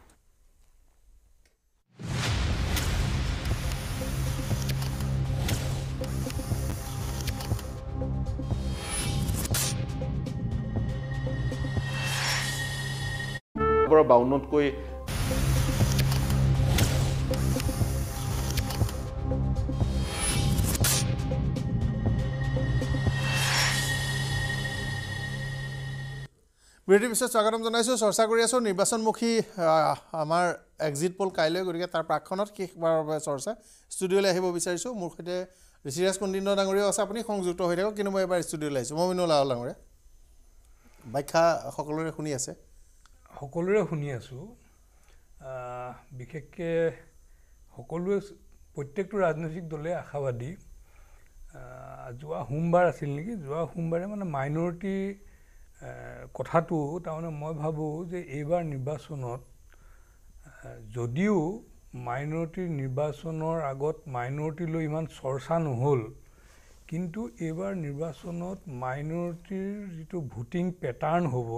পৰা বাউন্নতকৈ বিৰতি পিছত স্বাগতম জনাইছোঁ চৰ্চা কৰি আছোঁ নিৰ্বাচনমুখী আমাৰ এক্সিট পল কাইলৈ গতিকে তাৰ প্ৰাকখনত শেষবাৰৰ বাবে চৰ্চা ষ্টুডিঅ'লৈ আহিব বিচাৰিছোঁ মোৰ সৈতে ঋষিৰাজ কুণ্ডিন্দ ডাঙৰীয়াও আছে আপুনি সংযুক্ত হৈ থাকক কিন্তু মই এবাৰ ষ্টুডিঅ'লৈ আহিছোঁ মই মিনু আল ডাঙৰীয়া ব্যাখ্যা সকলোৰে শুনি আছে সকলোৰে শুনি আছোঁ বিশেষকৈ সকলোৱে প্ৰত্যেকটো ৰাজনৈতিক দলে আশাবাদী যোৱা সোমবাৰ আছিল নেকি যোৱা সোমবাৰে মানে মাইনৰিটি কথাটো তাৰমানে মই ভাবোঁ যে এইবাৰ নিৰ্বাচনত যদিও মাইনৰিটিৰ নিৰ্বাচনৰ আগত মাইনৰিটিলৈ ইমান চৰ্চা নহ'ল কিন্তু এইবাৰ নিৰ্বাচনত মাইনৰিটিৰ যিটো ভোটিং পেটাৰ্ণ হ'ব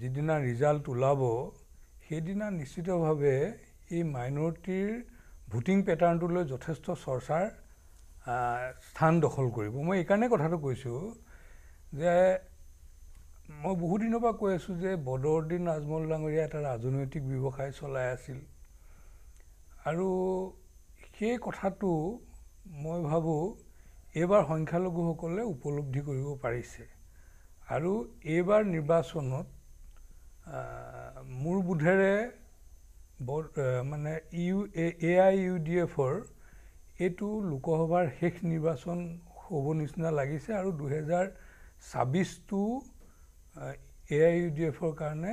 যিদিনা ৰিজাল্ট ওলাব সেইদিনা নিশ্চিতভাৱে এই মাইনৰিটিৰ ভোটিং পেটাৰ্ণটোলৈ যথেষ্ট চৰ্চাৰ স্থান দখল কৰিব মই এইকাৰণে কথাটো কৈছোঁ যে মই বহুদিনৰ পৰা কৈ আছোঁ যে বদৰুদ্দিন আজমল ডাঙৰীয়া এটা ৰাজনৈতিক ব্যৱসায় চলাই আছিল আৰু সেই কথাটো মই ভাবোঁ এইবাৰ সংখ্যালঘুসকলে উপলব্ধি কৰিব পাৰিছে আৰু এইবাৰ নিৰ্বাচনত মোৰ বোধেৰে ব মানে U A A I U D এফৰ এইটো লোকসভাৰ শেষ নিৰ্বাচন হ'ব নিচিনা লাগিছে আৰু দুহেজাৰ ছাব্বিছটো এ আই ইউ ডি এফৰ কাৰণে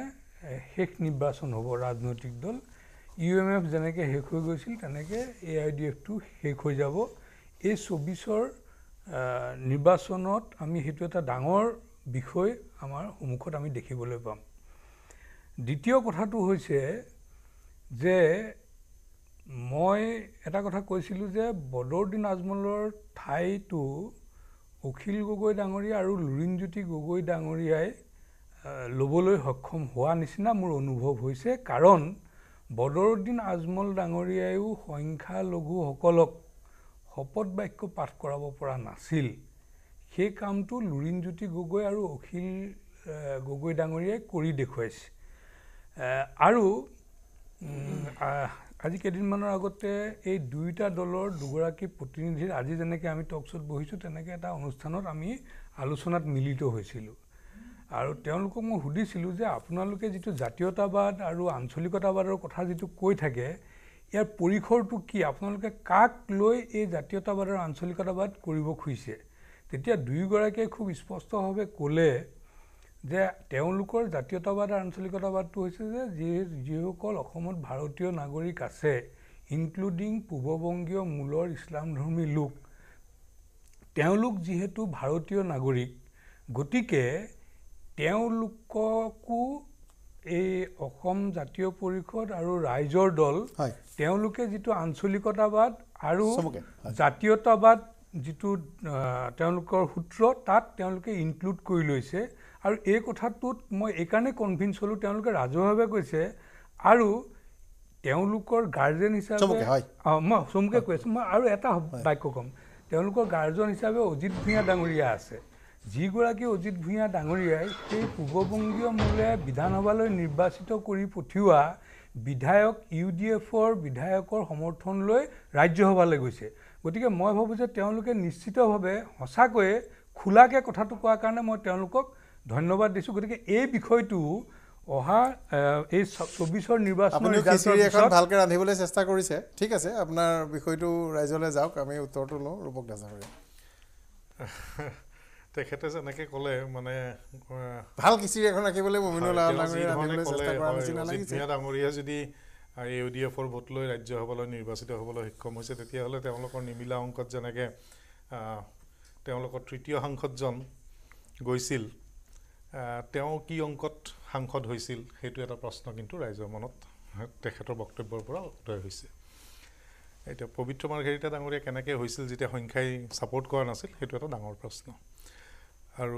শেষ নিৰ্বাচন হ'ব ৰাজনৈতিক দল ইউ এম এফ যেনেকৈ শেষ হৈ গৈছিল তেনেকৈ এ আই ডি এফটো শেষ হৈ যাব এই চৌবিছৰ নিৰ্বাচনত আমি সেইটো এটা ডাঙৰ বিষয় আমাৰ সন্মুখত আমি দেখিবলৈ পাম দ্বিতীয় কথাটো হৈছে যে মই এটা কথা কৈছিলোঁ যে বদৰুদ্দিন আজমলৰ ঠাইটো অখিল গগৈ ডাঙৰীয়া আৰু লুৰিণজ্যোতি গগৈ ডাঙৰীয়াই ল'বলৈ সক্ষম হোৱা নিচিনা মোৰ অনুভৱ হৈছে কাৰণ বদৰুদ্দিন আজমল ডাঙৰীয়াইও সংখ্যালঘুসকলক শপত বাক্য পাঠ কৰাব পৰা নাছিল সেই কামটো লুৰিণজ্যোতি গগৈ আৰু অখিল গগৈ ডাঙৰীয়াই কৰি দেখুৱাইছে আৰু আজি কেইদিনমানৰ আগতে এই দুয়োটা দলৰ দুগৰাকী প্ৰতিনিধিৰ আজি যেনেকৈ আমি টক শ্ব'ত বহিছোঁ তেনেকৈ এটা অনুষ্ঠানত আমি আলোচনাত মিলিত হৈছিলোঁ আৰু তেওঁলোকক মই সুধিছিলোঁ যে আপোনালোকে যিটো জাতীয়তাবাদ আৰু আঞ্চলিকতাবাদৰ কথা যিটো কৈ থাকে ইয়াৰ পৰিসৰটো কি আপোনালোকে কাক লৈ এই জাতীয়তাবাদ আৰু আঞ্চলিকতাবাদ কৰিব খুজিছে তেতিয়া দুয়োগৰাকীয়ে খুব স্পষ্টভাৱে ক'লে যে তেওঁলোকৰ জাতীয়তাবাদ আৰু আঞ্চলিকতাবাদটো হৈছে যে যি যিসকল অসমত ভাৰতীয় নাগৰিক আছে ইনক্লুডিং পূৰ্ববংগীয় মূলৰ ইছলামধৰ্মী লোক তেওঁলোক যিহেতু ভাৰতীয় নাগৰিক গতিকে তেওঁলোককো এই অসম জাতীয় পৰিষদ আৰু ৰাইজৰ দল তেওঁলোকে যিটো আঞ্চলিকতাবাদ আৰু জাতীয়তাবাদ যিটো তেওঁলোকৰ সূত্ৰ তাত তেওঁলোকে ইনক্লুড কৰি লৈছে আৰু এই কথাটোত মই এইকাৰণে কনভিন্স হ'লোঁ তেওঁলোকে ৰাজহুৱাভাৱে কৈছে আৰু তেওঁলোকৰ গাৰ্জেন হিচাপে মই চমুকে কৈ আছোঁ মই আৰু এটা বাক্য ক'ম তেওঁলোকৰ গাৰ্জেন হিচাপে অজিত ভূঞা ডাঙৰীয়া আছে যিগৰাকী অজিত ভূঞা ডাঙৰীয়াই সেই পূৰ্ববংগীয় মূলে বিধানসভালৈ নিৰ্বাচিত কৰি পঠিওৱা বিধায়ক ইউ ডি এফৰ বিধায়কৰ সমৰ্থন লৈ ৰাজ্যসভালৈ গৈছে গতিকে মই ভাবোঁ যে তেওঁলোকে নিশ্চিতভাৱে সঁচাকৈয়ে খোলাকৈ কথাটো কোৱাৰ কাৰণে মই তেওঁলোকক ধন্যবাদ দিছোঁ গতিকে এই বিষয়টো অহা এই চৌবিছৰ নিৰ্বাচন ভালকৈ ৰান্ধিবলৈ চেষ্টা কৰিছে ঠিক আছে আপোনাৰ বিষয়টো ৰাইজলৈ যাওক আমি উত্তৰটো লওঁ ৰূপক দাসাগৰীয়া *laughs* তেখেতে যেনেকে ক'লে মানে ভাল কিছু এখন ৰাখিবলৈ ডাঙৰীয়া যদি ইউ ডি এফৰ ভোট লৈ ৰাজ্যসভালৈ নিৰ্বাচিত হ'বলৈ সক্ষম হৈছে তেতিয়াহ'লে তেওঁলোকৰ নিমিলা অংকত যেনেকে তেওঁলোকৰ তৃতীয় সাংসদজন গৈছিল তেওঁ কি অংকত সাংসদ হৈছিল সেইটো এটা প্ৰশ্ন কিন্তু ৰাইজৰ মনত তেখেতৰ বক্তব্যৰ পৰা উদয় হৈছে এতিয়া পবিত্ৰ মাৰ্ঘেৰিতা ডাঙৰীয়া কেনেকৈ হৈছিল যেতিয়া সংখ্যাই ছাপৰ্ট কৰা নাছিল সেইটো এটা ডাঙৰ প্ৰশ্ন আৰু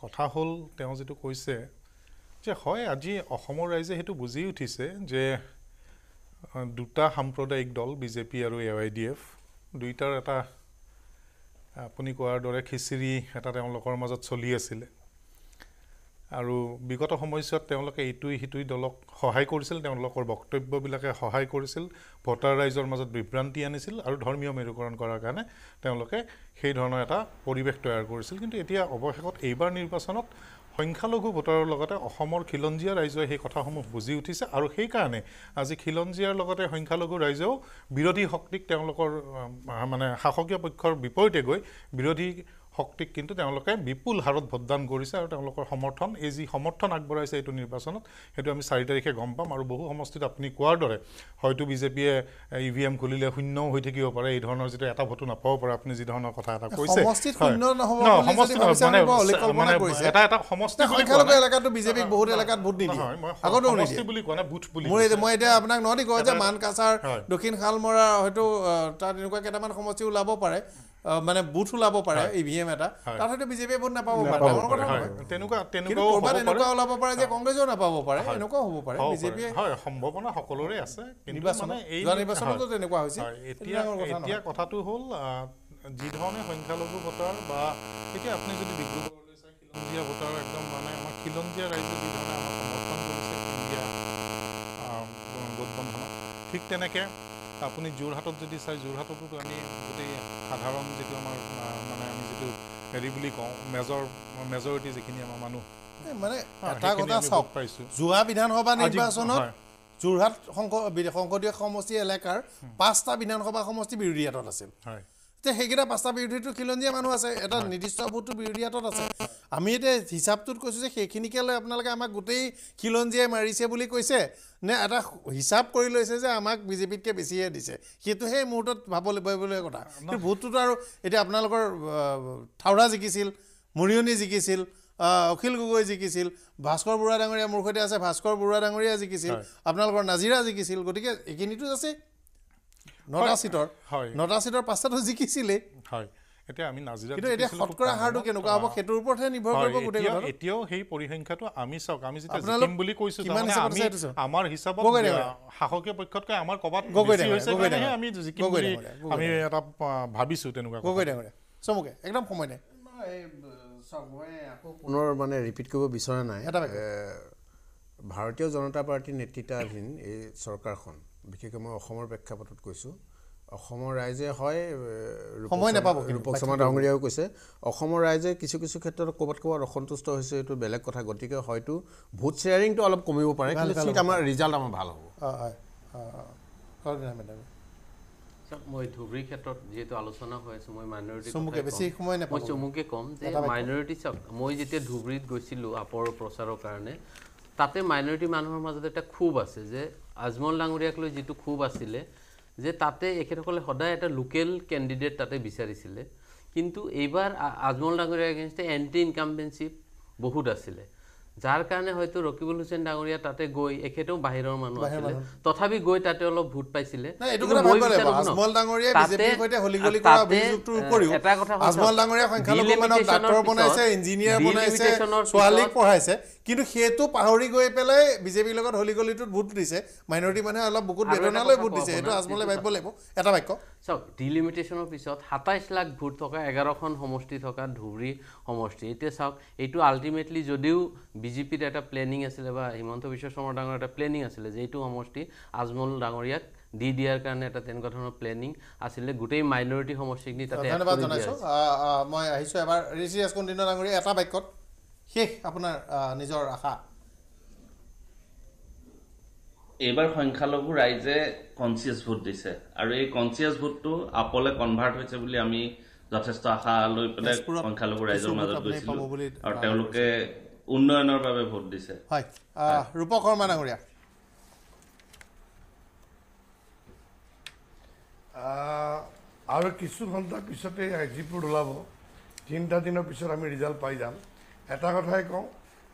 কথা হ'ল তেওঁ যিটো কৈছে যে হয় আজি অসমৰ ৰাইজে সেইটো বুজি উঠিছে যে দুটা সাম্প্ৰদায়িক দল বিজেপি আৰু এ আই ডি এফ দুইটাৰ এটা আপুনি কোৱাৰ দৰে খিচিৰি এটা তেওঁলোকৰ মাজত চলি আছিলে আৰু বিগত সময়ছোৱাত তেওঁলোকে ইটোই সিটোই দলক সহায় কৰিছিল তেওঁলোকৰ বক্তব্যবিলাকে সহায় কৰিছিল ভোটাৰ ৰাইজৰ মাজত বিভ্ৰান্তি আনিছিল আৰু ধৰ্মীয় মেৰুকৰণ কৰাৰ কাৰণে তেওঁলোকে সেই ধৰণৰ এটা পৰিৱেশ তৈয়াৰ কৰিছিল কিন্তু এতিয়া অৱশেষত এইবাৰ নিৰ্বাচনত সংখ্যালঘু ভোটাৰৰ লগতে অসমৰ খিলঞ্জীয়া ৰাইজে সেই কথাসমূহ বুজি উঠিছে আৰু সেইকাৰণে আজি খিলঞ্জীয়াৰ লগতে সংখ্যালঘু ৰাইজেও বিৰোধী শক্তিক তেওঁলোকৰ মানে শাসকীয় পক্ষৰ বিপৰীতে গৈ বিৰোধী শক্তিক কিন্তু তেওঁলোকে বিপুল হাৰত ভোটদান কৰিছে আৰু তেওঁলোকৰ সমৰ্থন এই যি সমৰ্থন আগবঢ়াইছে এইটো নিৰ্বাচনত সেইটো আমি চাৰি তাৰিখে গম পাম আৰু বহু সমষ্টিত আপুনি কোৱাৰ দৰে হয়তো বিজেপিয়ে ই ভি এম খুলিলে শূন্যও হৈ থাকিব পাৰে এই ধৰণৰ যিটো এটা ভোটো নাপাব পাৰে আপুনি যি ধৰণৰ কথা এটা কৈছে আপোনাক নদী কয় যে মানকাছাৰ দক্ষিণ শালমৰা হয়তো তাত এনেকুৱা কেইটামান সমষ্টি ওলাব পাৰে মানে বুথ ওলাব পাৰে ই ভি এম এটা তাত হয়তো বিজেপিয়ে ভোট নাপাব পাৰে যে কংগ্ৰেছেও নাপাব পাৰে এনেকুৱাও হ'ব পাৰে বিজেপিয়ে সম্ভাৱনা সকলোৰে আছে নিৰ্বাচনতো তেনেকুৱা হৈছে এতিয়া কথাটো হ'ল যিধৰণে সংখ্যালঘু ভোটাৰ বা এতিয়া আপুনি যদি ডিব্ৰুগড়লৈ খিলঞ্জীয়া ভোটাৰ একদম মানে আমাৰ খিলঞ্জীয়া ৰাইজে যিধৰণে আমাক সমৰ্থন কৰিছে ইণ্ডিয়া গঠবন্ধনক ঠিক তেনেকৈ আপুনি যোৰহাটত যদি চাই যোৰহাটতো আমি গোটেই সাধাৰণ যিটো আমাৰ মানে আমি যিটো হেৰি বুলি কওঁ মেজৰ মেজৰিটি যিখিনি আমাৰ মানুহ যোৱা বিধানসভা নিৰ্বাচনত যোৰহাট শংকৰ সমষ্টি এলেকাৰ পাঁচটা বিধানসভা সমষ্টি বিৰোধী আঁতৰত আছিল হয় যে সেইকেইটা পাঁচটা বিৰোধীটো খিলঞ্জীয়া মানুহ আছে এটা নিৰ্দিষ্ট ভোটটো বিৰোধী হাতত আছে আমি এতিয়া হিচাপটোত কৈছোঁ যে সেইখিনিকে লৈ আপোনালোকে আমাক গোটেই খিলঞ্জীয়াই মাৰিছে বুলি কৈছে নে এটা হিচাপ কৰি লৈছে যে আমাক বিজেপিতকৈ বেছিহে দিছে সেইটোহে এই মুহূৰ্তত ভাব ভাবিবলগীয়া কথা কিন্তু ভোটটোতো আৰু এতিয়া আপোনালোকৰ থাওৰা জিকিছিল মৰিয়নী জিকিছিল অখিল গগৈ জিকিছিল ভাস্কৰ বুঢ়া ডাঙৰীয়া মোৰ সৈতে আছে ভাস্কৰ বুঢ়া ডাঙৰীয়া জিকিছিল আপোনালোকৰ নাজিৰা জিকিছিল গতিকে এইখিনিতো আছে নটা চিটৰ হয় নটা চিটৰ গগৈ ডাঙৰে একদম সময় নাই ভাৰতীয় জনতা পাৰ্টীৰ নেতৃত্বাধীন এই চৰকাৰখন বিশেষকৈ মই অসমৰ প্ৰেক্ষাপটত কৈছোঁ অসমৰ ৰাইজে হয় সময় নাপাব ৰূপক শৰ্মা ডাঙৰীয়াও কৈছে অসমৰ ৰাইজে কিছু কিছু ক্ষেত্ৰত ক'ৰবাত ক'ৰবাত অসন্তুষ্ট হৈছে এইটো বেলেগ কথা গতিকে হয়তো ভোট শ্বেয়াৰিংটো অলপ কমিব পাৰে কিন্তু চিট আমাৰ ৰিজাল্ট আমাৰ ভাল হ'ব মই ধুবুৰীৰ ক্ষেত্ৰত যিহেতু আলোচনা হৈ আছো মই মাইনৰিটি মই চমুকে ক'ম যে মাইনৰিটি চাওক মই যেতিয়া ধুবুৰীত গৈছিলোঁ আপৰ প্ৰচাৰৰ কাৰণে তাতে মাইনৰিটি মানুহৰ মাজত এটা ক্ষোভ আছে যে আজমল ডাঙৰীয়াক লৈ যিটো খুব আছিলে যে তাতে এখেতসকলে সদায় এটা লোকেল কেণ্ডিডেট তাতে বিচাৰিছিলে কিন্তু এইবাৰ আজমল ডাঙৰীয়াৰ এগেইনষ্টে এণ্টি ইনকামবেঞ্চিপ বহুত আছিলে যাৰ কাৰণে হয়তো ৰকিবুল হুছেইন ডাঙৰীয়া তাতে গৈ এখেতেও বাহিৰৰ মানুহ আছিলে তথাপি গৈ তাতে অলপ ভোট পাইছিলে কিন্তু সেইটো পাহৰি গৈ পেলাই বিজেপিৰ লগত হলি গলিটোত ভোট দিছে মাইনৰিটি মানুহে অলপ বহুত বেদনালৈ ভোট দিছে সেইটো আজমলে ভাবিব লাগিব এটা বাক্য চাওক ডিলিমিটেশ্যনৰ পিছত সাতাইছ লাখ ভোট থকা এঘাৰখন সমষ্টি থকা ধুবুৰী সমষ্টি এতিয়া চাওক এইটো আল্টিমেটলি যদিও বিজেপির এটা প্লেনিং আছিল বা হিমন্ত বিশ্ব শর্মা ডাঙর একটা প্লেনিং আছিল যেহেতু সমষ্টি আজমল ডাঙরিয়াক দি দিয়ার কারণে একটা তেন ধরনের প্লেনিং আছিল গোটেই মাইনরিটি সমষ্টিখিনি তাতে ধন্যবাদ জানাইছো মই আহিছো এবার ঋষি এসকুন্দিন ডাঙরি এটা বাক্যত শেষ আপনার নিজের আশা এইবার সংখ্যালঘু ৰাইজে কনসিয়াস ভোট দিছে আর এই কনসিয়াস ভোটটো আপলে কনভার্ট হৈছে বুলি আমি যথেষ্ট আশা লই পেলাই সংখ্যালঘু রাইজের মাজত গেছিল আর তেওঁলোকে উন্নয়নৰ বাবে ভোট দিছে হয় ৰূপক শৰ্মা ডাঙৰীয়া আৰু কিছু ঘণ্টাৰ পিছতে আই জি ওলাব তিনিটা দিনৰ পিছত আমি ৰিজাল্ট পাই যাম এটা কথাই কওঁ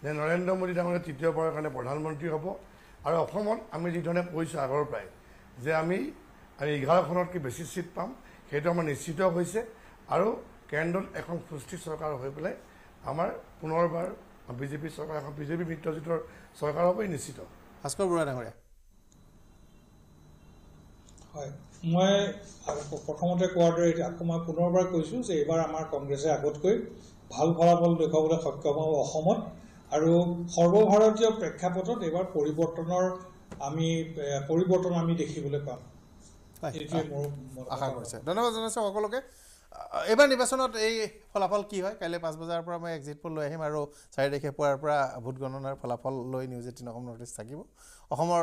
যে নৰেন্দ্ৰ মোদী ডাঙৰীয়া তৃতীয়বাৰৰ কাৰণে প্ৰধানমন্ত্ৰী হ'ব আৰু অসমত আমি যিধৰণে কৈছোঁ আগৰ পৰাই যে আমি আমি এঘাৰখনতকৈ বেছি চিট পাম সেইটো আমাৰ নিশ্চিত হৈছে আৰু কেন্দ্ৰত এখন সুস্থিৰ চৰকাৰ হৈ পেলাই আমাৰ পুনৰবাৰ বিজেপি চৰকাৰ এখন বিজেপি মিত্ৰজোঁটৰ চৰকাৰ হ'বই নিশ্চিত ভাস্কৰ বৰুৱা ডাঙৰীয়া মই প্ৰথমতে কোৱাৰ দৰে আকৌ মই পুনৰবাৰ কৈছোঁ যে এইবাৰ আমাৰ কংগ্ৰেছে আগতকৈ ভাল ফলাফল দেখুৱাবলৈ সক্ষম হ'ব অসমত আৰু সৰ্বভাৰতীয় প্ৰেক্ষাপটত এইবাৰ পৰিৱৰ্তনৰ আমি পৰিৱৰ্তন আমি দেখিবলৈ পাম সেইটোৱে মোৰ আশা কৰিছে ধন্যবাদ জনাইছোঁ সকলোকে এইবাৰ নিৰ্বাচনত এই ফলাফল কি হয় কাইলৈ পাঁচ বজাৰ পৰা মই এক্সিট পল লৈ আহিম আৰু চাৰি তাৰিখে পুৱাৰ পৰা ভোট গণনাৰ ফলাফল লৈ news eighteen Assam North East থাকিব অসমৰ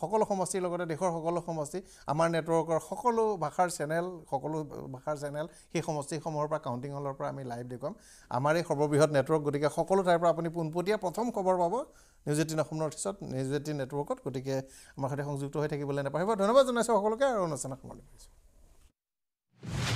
সকলো সমষ্টিৰ লগতে দেশৰ সকলো সমষ্টি আমাৰ নেটৱৰ্কৰ সকলো ভাষাৰ চেনেল সকলো ভাষাৰ চেনেল সেই সমষ্টিসমূহৰ পৰা কাউণ্টিং হলৰ পৰা আমি লাইভ দেখুৱাম আমাৰ এই সৰ্ববৃহৎ নেটৱৰ্ক গতিকে সকলো ঠাইৰ পৰা আপুনি পোনপটীয়া প্ৰথম খবৰ পাব নিউজ এইটিন অসম নৰ্থ ইষ্টত নিউজ এইটিন নেটৱৰ্কত গতিকে আমাৰ সৈতে সংযুক্ত হৈ থাকিবলৈ নাপাহৰিব ধন্যবাদ জনাইছোঁ সকলোকে আৰু অনুষ্ঠানৰ সামৰণি